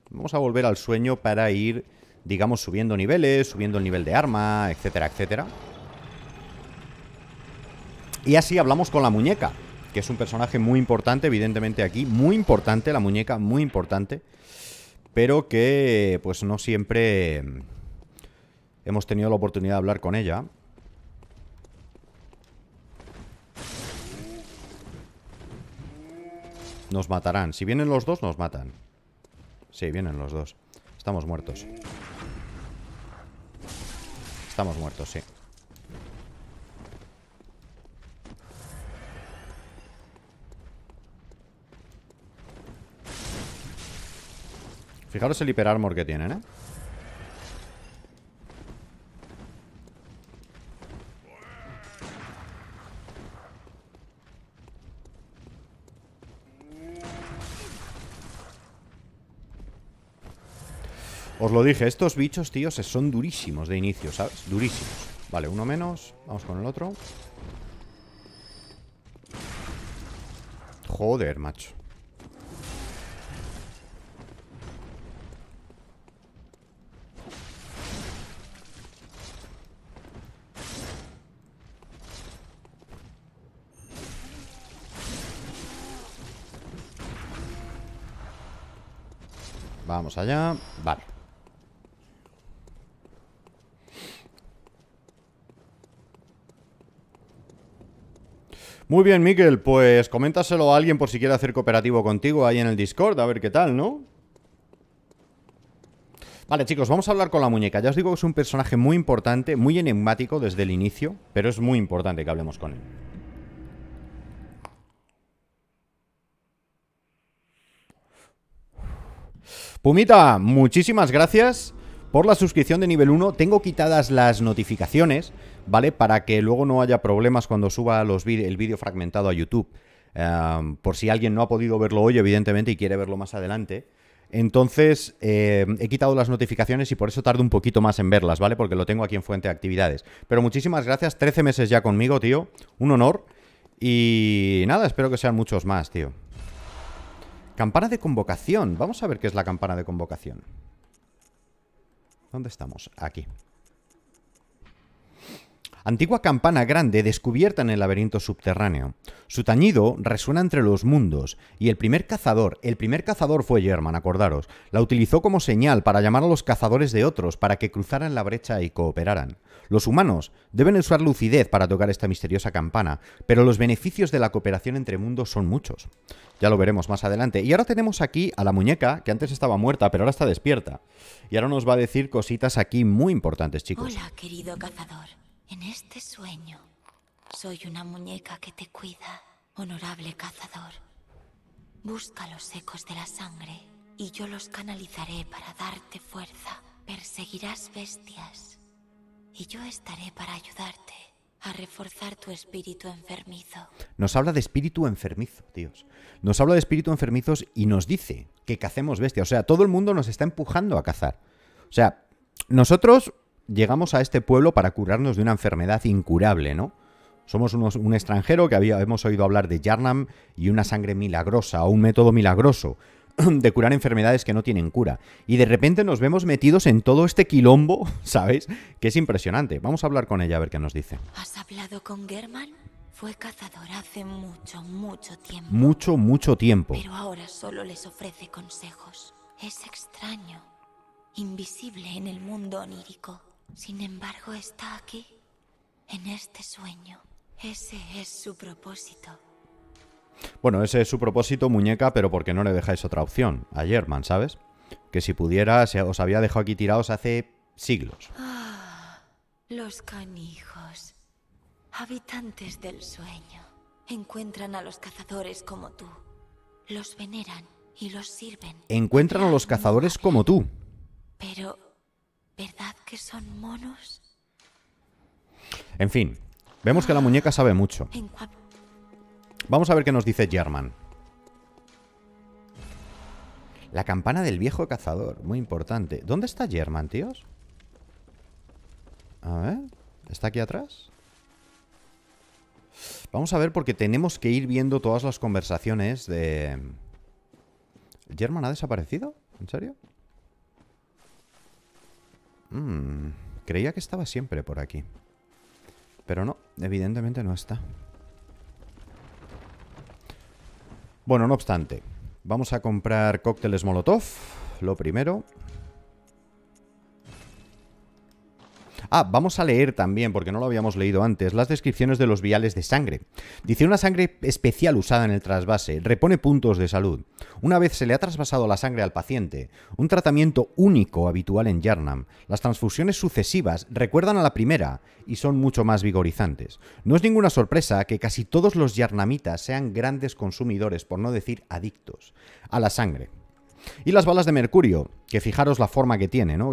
Vamos a volver al sueño para ir digamos, subiendo niveles, subiendo el nivel de arma, etcétera, etcétera. Y así hablamos con la muñeca, que es un personaje muy importante, evidentemente aquí, muy importante, la muñeca, muy importante, pero que pues no siempre hemos tenido la oportunidad de hablar con ella. Nos matarán. Si vienen los dos, nos matan. Sí, vienen los dos. Estamos muertos. Estamos muertos, sí Fijaros el hiperarmor que tienen, ¿eh? Os lo dije, estos bichos, tíos, son durísimos de inicio, ¿sabes? Durísimos. Vale, uno menos. Vamos con el otro. Joder, macho. Vamos allá. Vale. Muy bien, Miquel, pues coméntaselo a alguien por si quiere hacer cooperativo contigo ahí en el Discord, a ver qué tal, ¿no? Vale, chicos, vamos a hablar con la muñeca. Ya os digo que es un personaje muy importante, muy enigmático desde el inicio, pero es muy importante que hablemos con él. Pumita, muchísimas gracias por la suscripción de nivel 1. Tengo quitadas las notificaciones ¿vale? Para que luego no haya problemas cuando suba los el vídeo fragmentado a YouTube. Em, por si alguien no ha podido verlo hoy, evidentemente, y quiere verlo más adelante. Entonces, em, he quitado las notificaciones y por eso tardo un poquito más en verlas, ¿vale? Porque lo tengo aquí en Fuente de Actividades. Pero muchísimas gracias, 13 meses ya conmigo, tío. Un honor. Y nada, espero que sean muchos más, tío. Campana de convocación. Vamos a ver qué es la campana de convocación. ¿Dónde estamos? Aquí antigua campana grande descubierta en el laberinto subterráneo. Su tañido resuena entre los mundos, y el primer cazador, el primer cazador fue German, acordaros, la utilizó como señal para llamar a los cazadores de otros para que cruzaran la brecha y cooperaran. Los humanos deben usar lucidez para tocar esta misteriosa campana, pero los beneficios de la cooperación entre mundos son muchos. Ya lo veremos más adelante. Y ahora tenemos aquí a la muñeca, que antes estaba muerta, pero ahora está despierta. Y ahora nos va a decir cositas aquí muy importantes, chicos. Hola, querido cazador. En este sueño, soy una muñeca que te cuida, honorable cazador. Busca los ecos de la sangre y yo los canalizaré para darte fuerza. Perseguirás bestias y yo estaré para ayudarte a reforzar tu espíritu enfermizo. Nos habla de espíritu enfermizo, Dios. Nos habla de espíritu enfermizos y nos dice que cacemos bestias. O sea, todo el mundo nos está empujando a cazar. O sea, nosotros llegamos a este pueblo para curarnos de una enfermedad incurable, ¿no? Somos un extranjero que hemos oído hablar de Yarnam y una sangre milagrosa o un método milagroso de curar enfermedades que no tienen cura. Y de repente nos vemos metidos en todo este quilombo, ¿sabes? Que es impresionante. Vamos a hablar con ella a ver qué nos dice. ¿Has hablado con German? Fue cazador hace mucho, mucho tiempo. Mucho, mucho tiempo. Pero ahora solo les ofrece consejos. Es extraño, invisible en el mundo onírico. Sin embargo, está aquí, en este sueño. Ese es su propósito. Bueno, ese es su propósito, muñeca, pero ¿por qué no le dejáis otra opción? A German, ¿sabes? Que si pudiera, os había dejado aquí tirados hace siglos. Ah, los canijos, habitantes del sueño, encuentran a los cazadores como tú. Los veneran y los sirven. Encuentran a los cazadores como tú. Pero ¿Verdad que son monos? En fin, vemos que la muñeca sabe mucho. Vamos a ver qué nos dice German. La campana del viejo cazador, muy importante. ¿Dónde está German, tíos? A ver, ¿está aquí atrás? Vamos a ver porque tenemos que ir viendo todas las conversaciones de... ¿German ha desaparecido? ¿En serio? Mmm... creía que estaba siempre por aquí. Pero no, evidentemente no está. Bueno, no obstante, vamos a comprar cócteles Molotov, lo primero. Ah, vamos a leer también, porque no lo habíamos leído antes, las descripciones de los viales de sangre. Dice una sangre especial usada en el trasvase, repone puntos de salud. Una vez se le ha trasvasado la sangre al paciente, un tratamiento único habitual en Yarnam. Las transfusiones sucesivas recuerdan a la primera y son mucho más vigorizantes. No es ninguna sorpresa que casi todos los yarnamitas sean grandes consumidores, por no decir adictos, a la sangre. Y las balas de mercurio, que fijaros la forma que tiene, ¿no?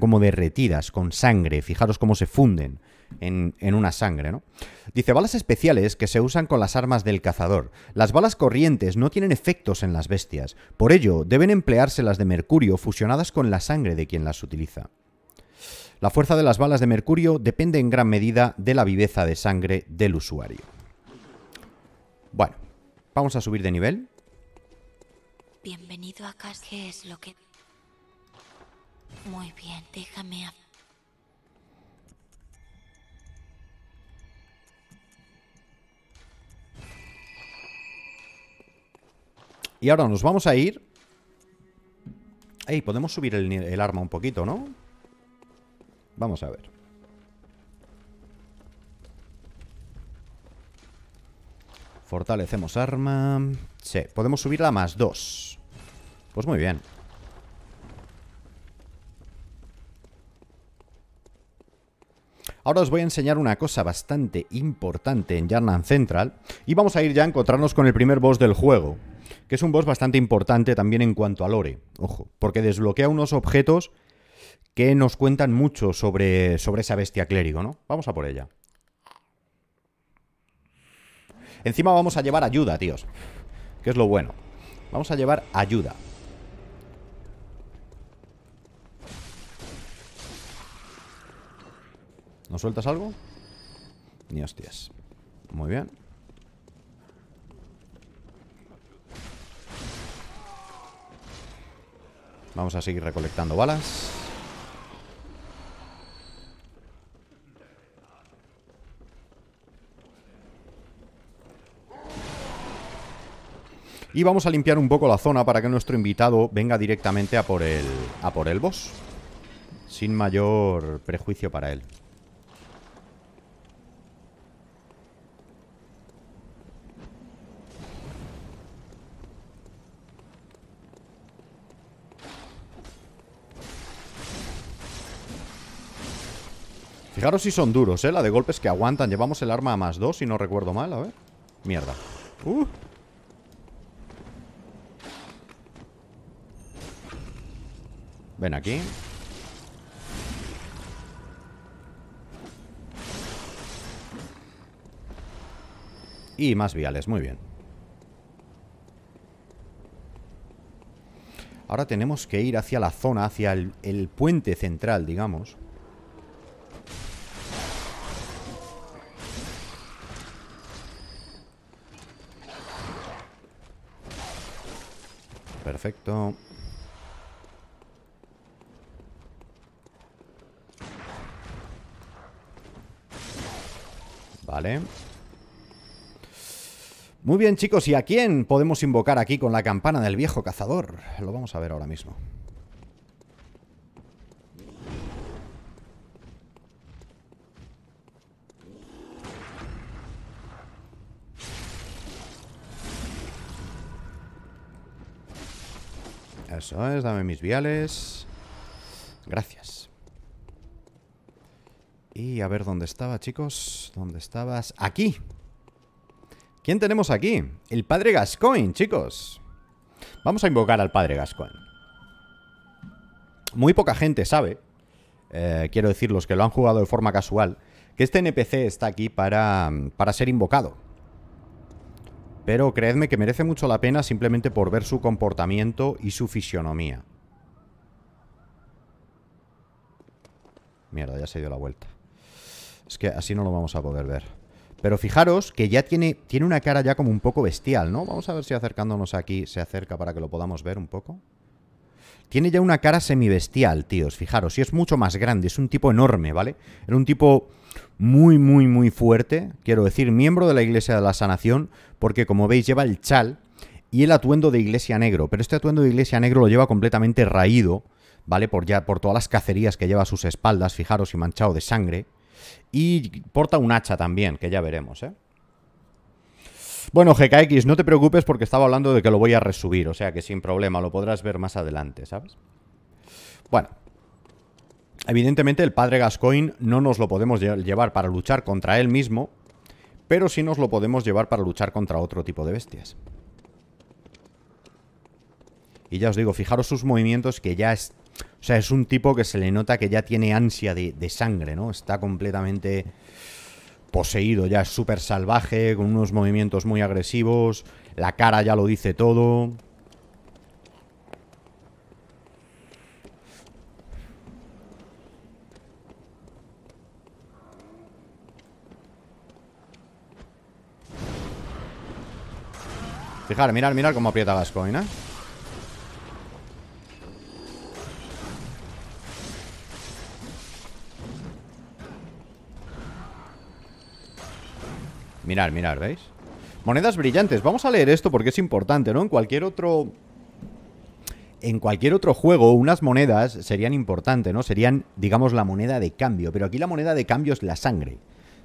como derretidas, con sangre, fijaros cómo se funden. En, en, una sangre, ¿no? Dice, balas especiales que se usan con las armas del cazador. Las balas corrientes no tienen efectos en las bestias, por ello deben emplearse las de mercurio fusionadas con la sangre de quien las utiliza. La fuerza de las balas de mercurio depende en gran medida de la viveza de sangre del usuario. Bueno, vamos a subir de nivel. Bienvenido a casa. es lo que...? Muy bien, déjame... Y ahora nos vamos a ir... Ey, podemos subir el arma un poquito, ¿no? Vamos a ver. Fortalecemos arma... Sí, podemos subirla a más 2. Pues muy bien Ahora os voy a enseñar una cosa bastante importante en Yarnan Central y vamos a ir ya a encontrarnos con el primer boss del juego, que es un boss bastante importante también en cuanto a lore, ojo, porque desbloquea unos objetos que nos cuentan mucho sobre, sobre esa bestia clérigo, ¿no? Vamos a por ella. Encima vamos a llevar ayuda, tíos que es lo bueno. Vamos a llevar ayuda. ¿No sueltas algo? Ni hostias. Muy bien. Vamos a seguir recolectando balas. Y vamos a limpiar un poco la zona para que nuestro invitado venga directamente a por el, a por el boss. Sin mayor prejuicio para él. Fijaros si son duros, ¿eh? La de golpes que aguantan. Llevamos el arma a más dos, si no recuerdo mal. A ver. Mierda. Uh. Ven aquí. Y más viales, muy bien. Ahora tenemos que ir hacia la zona, hacia el, el puente central, digamos. Perfecto. Vale Muy bien chicos, ¿y a quién podemos invocar aquí con la campana del viejo cazador? Lo vamos a ver ahora mismo Eso es, dame mis viales Gracias Y a ver dónde estaba, chicos ¿Dónde estabas? Aquí. ¿Quién tenemos aquí? El padre Gascoin, chicos. Vamos a invocar al padre Gascoin. Muy poca gente sabe, eh, quiero decir, los que lo han jugado de forma casual, que este NPC está aquí para, para ser invocado. Pero creedme que merece mucho la pena simplemente por ver su comportamiento y su fisionomía. Mierda, ya se dio la vuelta. Es que así no lo vamos a poder ver. Pero fijaros que ya tiene, tiene una cara ya como un poco bestial, ¿no? Vamos a ver si acercándonos aquí se acerca para que lo podamos ver un poco. Tiene ya una cara semibestial, tíos, fijaros. Y es mucho más grande, es un tipo enorme, ¿vale? Era un tipo muy, muy, muy fuerte. Quiero decir, miembro de la Iglesia de la Sanación, porque como veis lleva el chal y el atuendo de Iglesia Negro. Pero este atuendo de Iglesia Negro lo lleva completamente raído, ¿vale? Por, ya, por todas las cacerías que lleva a sus espaldas, fijaros, y manchado de sangre. Y porta un hacha también, que ya veremos, ¿eh? Bueno, GKX, no te preocupes porque estaba hablando de que lo voy a resubir, o sea que sin problema, lo podrás ver más adelante, ¿sabes? Bueno, Evidentemente el padre Gascoigne no nos lo podemos llevar para luchar contra él mismo, pero sí nos lo podemos llevar para luchar contra otro tipo de bestias. Y ya os digo, fijaros sus movimientos que ya están... O sea, es un tipo que se le nota que ya tiene ansia de, sangre, ¿no? Está completamente poseído, ya es súper salvaje, con unos movimientos muy agresivos, la cara ya lo dice todo. Fijar, mirar, mirar cómo aprieta las coinas. mirar, mirar, ¿veis? Monedas brillantes. Vamos a leer esto porque es importante, ¿no? En cualquier otro... En cualquier otro juego, unas monedas serían importantes, ¿no? Serían, digamos, la moneda de cambio. Pero aquí la moneda de cambio es la sangre.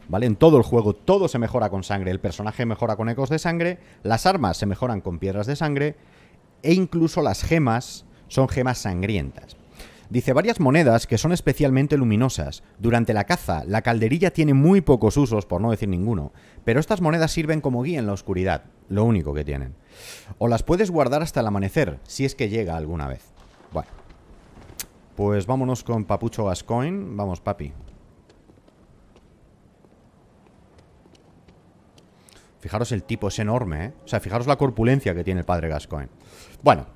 ¿Vale? En todo el juego todo se mejora con sangre. El personaje mejora con ecos de sangre. Las armas se mejoran con piedras de sangre. E incluso las gemas son gemas sangrientas. Dice varias monedas que son especialmente luminosas. Durante la caza, la calderilla tiene muy pocos usos, por no decir ninguno, pero estas monedas sirven como guía en la oscuridad, lo único que tienen. O las puedes guardar hasta el amanecer, si es que llega alguna vez. Bueno. Pues vámonos con Papucho Gascoin. Vamos, papi. Fijaros el tipo, es enorme, ¿eh? O sea, fijaros la corpulencia que tiene el padre Gascoin. Bueno,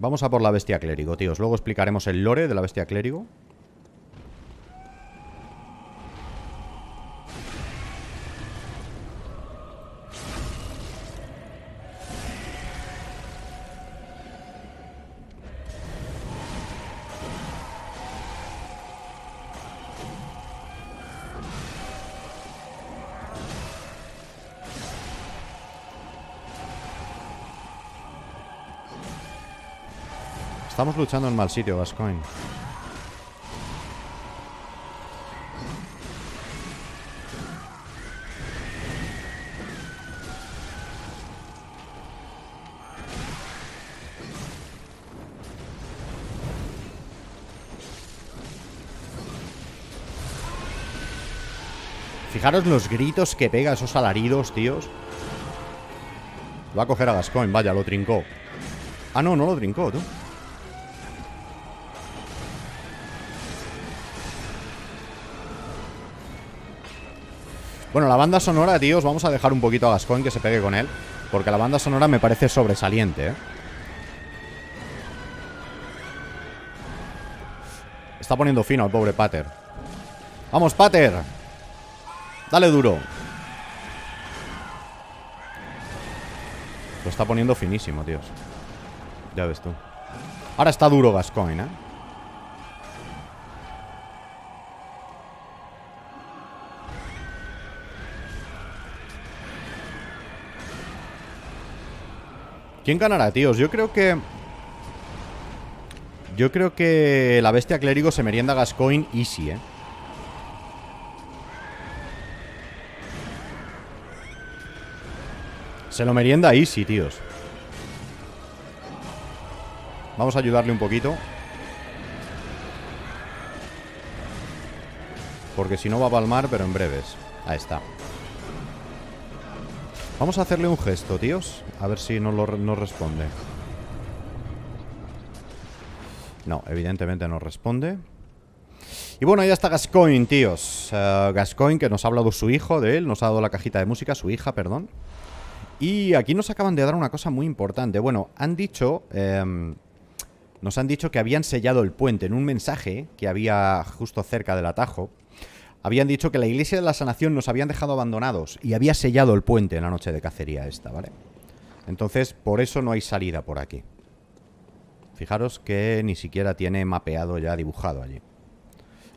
Vamos a por la bestia clérigo, tíos. Luego explicaremos el lore de la bestia clérigo. Estamos luchando en mal sitio, Gascoigne Fijaros los gritos que pega esos alaridos, tíos. Lo va a coger a Gascoin, vaya, lo trincó. Ah, no, no lo trincó, tú. Bueno, la banda sonora, tíos, vamos a dejar un poquito a Gascoigne que se pegue con él. Porque la banda sonora me parece sobresaliente, ¿eh? Está poniendo fino al pobre Pater. ¡Vamos, Pater! ¡Dale duro! Lo está poniendo finísimo, tíos. Ya ves tú. Ahora está duro Gascoigne, ¿eh? ¿Quién ganará, tíos? Yo creo que... Yo creo que la bestia clérigo se merienda a Gascoin easy, ¿eh? Se lo merienda easy, tíos. Vamos a ayudarle un poquito. Porque si no va a palmar, pero en breves. Ahí está. Vamos a hacerle un gesto, tíos. A ver si nos, responde. No, evidentemente no responde. Y bueno, ya está Gascoigne, tíos. Eh, Gascoin que nos ha hablado su hijo de él, nos ha dado la cajita de música, su hija, perdón. Y aquí nos acaban de dar una cosa muy importante. Bueno, han dicho... Em, nos han dicho que habían sellado el puente en un mensaje que había justo cerca del atajo habían dicho que la iglesia de la sanación nos habían dejado abandonados y había sellado el puente en la noche de cacería esta, ¿vale? Entonces, por eso no hay salida por aquí. Fijaros que ni siquiera tiene mapeado ya dibujado allí.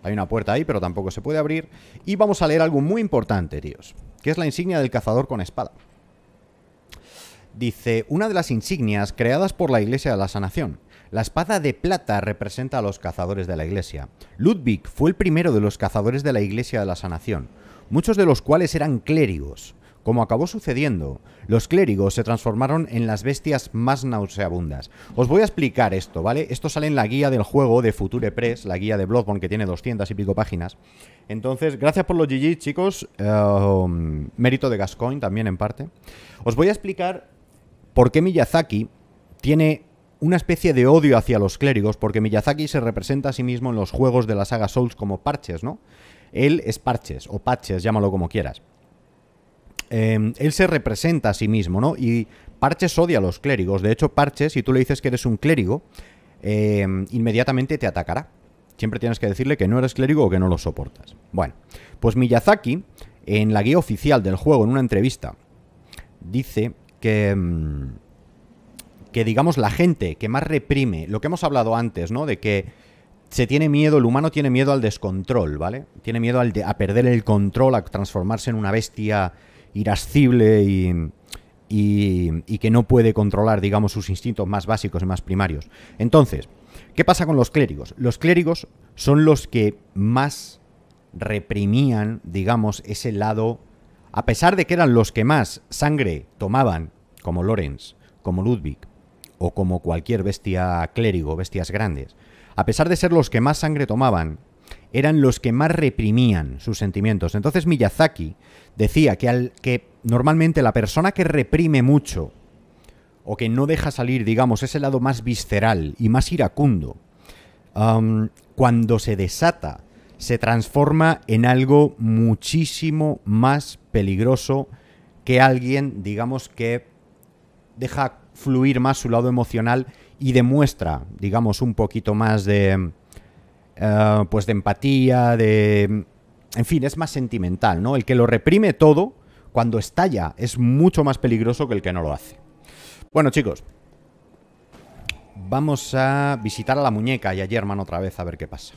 Hay una puerta ahí, pero tampoco se puede abrir. Y vamos a leer algo muy importante, tíos, que es la insignia del cazador con espada. Dice, una de las insignias creadas por la Iglesia de la Sanación. La espada de plata representa a los cazadores de la iglesia. Ludwig fue el primero de los cazadores de la iglesia de la sanación, muchos de los cuales eran clérigos. Como acabó sucediendo, los clérigos se transformaron en las bestias más nauseabundas. Os voy a explicar esto, ¿vale? Esto sale en la guía del juego de Future Press, la guía de Bloodborne que tiene doscientas y pico páginas. Entonces, gracias por los GG, chicos. Um, mérito de Gascoigne también en parte. Os voy a explicar por qué Miyazaki tiene una especie de odio hacia los clérigos, porque Miyazaki se representa a sí mismo en los juegos de la saga Souls como parches, ¿no? Él es parches, o parches, llámalo como quieras. Em, él se representa a sí mismo, ¿no? Y Parches odia a los clérigos. De hecho, Parches, si tú le dices que eres un clérigo, em, inmediatamente te atacará. Siempre tienes que decirle que no eres clérigo o que no lo soportas. Bueno, pues Miyazaki, en la guía oficial del juego, en una entrevista, dice que... Em, que digamos la gente que más reprime, lo que hemos hablado antes, ¿no? De que se tiene miedo, el humano tiene miedo al descontrol, ¿vale? Tiene miedo a perder el control, a transformarse en una bestia irascible y, y, que no puede controlar, digamos, sus instintos más básicos y más primarios. Entonces, ¿qué pasa con los clérigos? Los clérigos son los que más reprimían, digamos, ese lado, a pesar de que eran los que más sangre tomaban, como Lorenz, como Ludwig, o como cualquier bestia clérigo, bestias grandes. A pesar de ser los que más sangre tomaban, eran los que más reprimían sus sentimientos. Entonces Miyazaki decía que, al, que normalmente la persona que reprime mucho o que no deja salir, digamos, ese lado más visceral y más iracundo, um, cuando se desata, se transforma en algo muchísimo más peligroso que alguien, digamos, que deja fluir más su lado emocional y demuestra, digamos, un poquito más de, eh, pues de empatía, de... En fin, es más sentimental, ¿no? El que lo reprime todo, cuando estalla, es mucho más peligroso que el que no lo hace. Bueno, chicos, vamos a visitar a la muñeca y a German otra vez a ver qué pasa.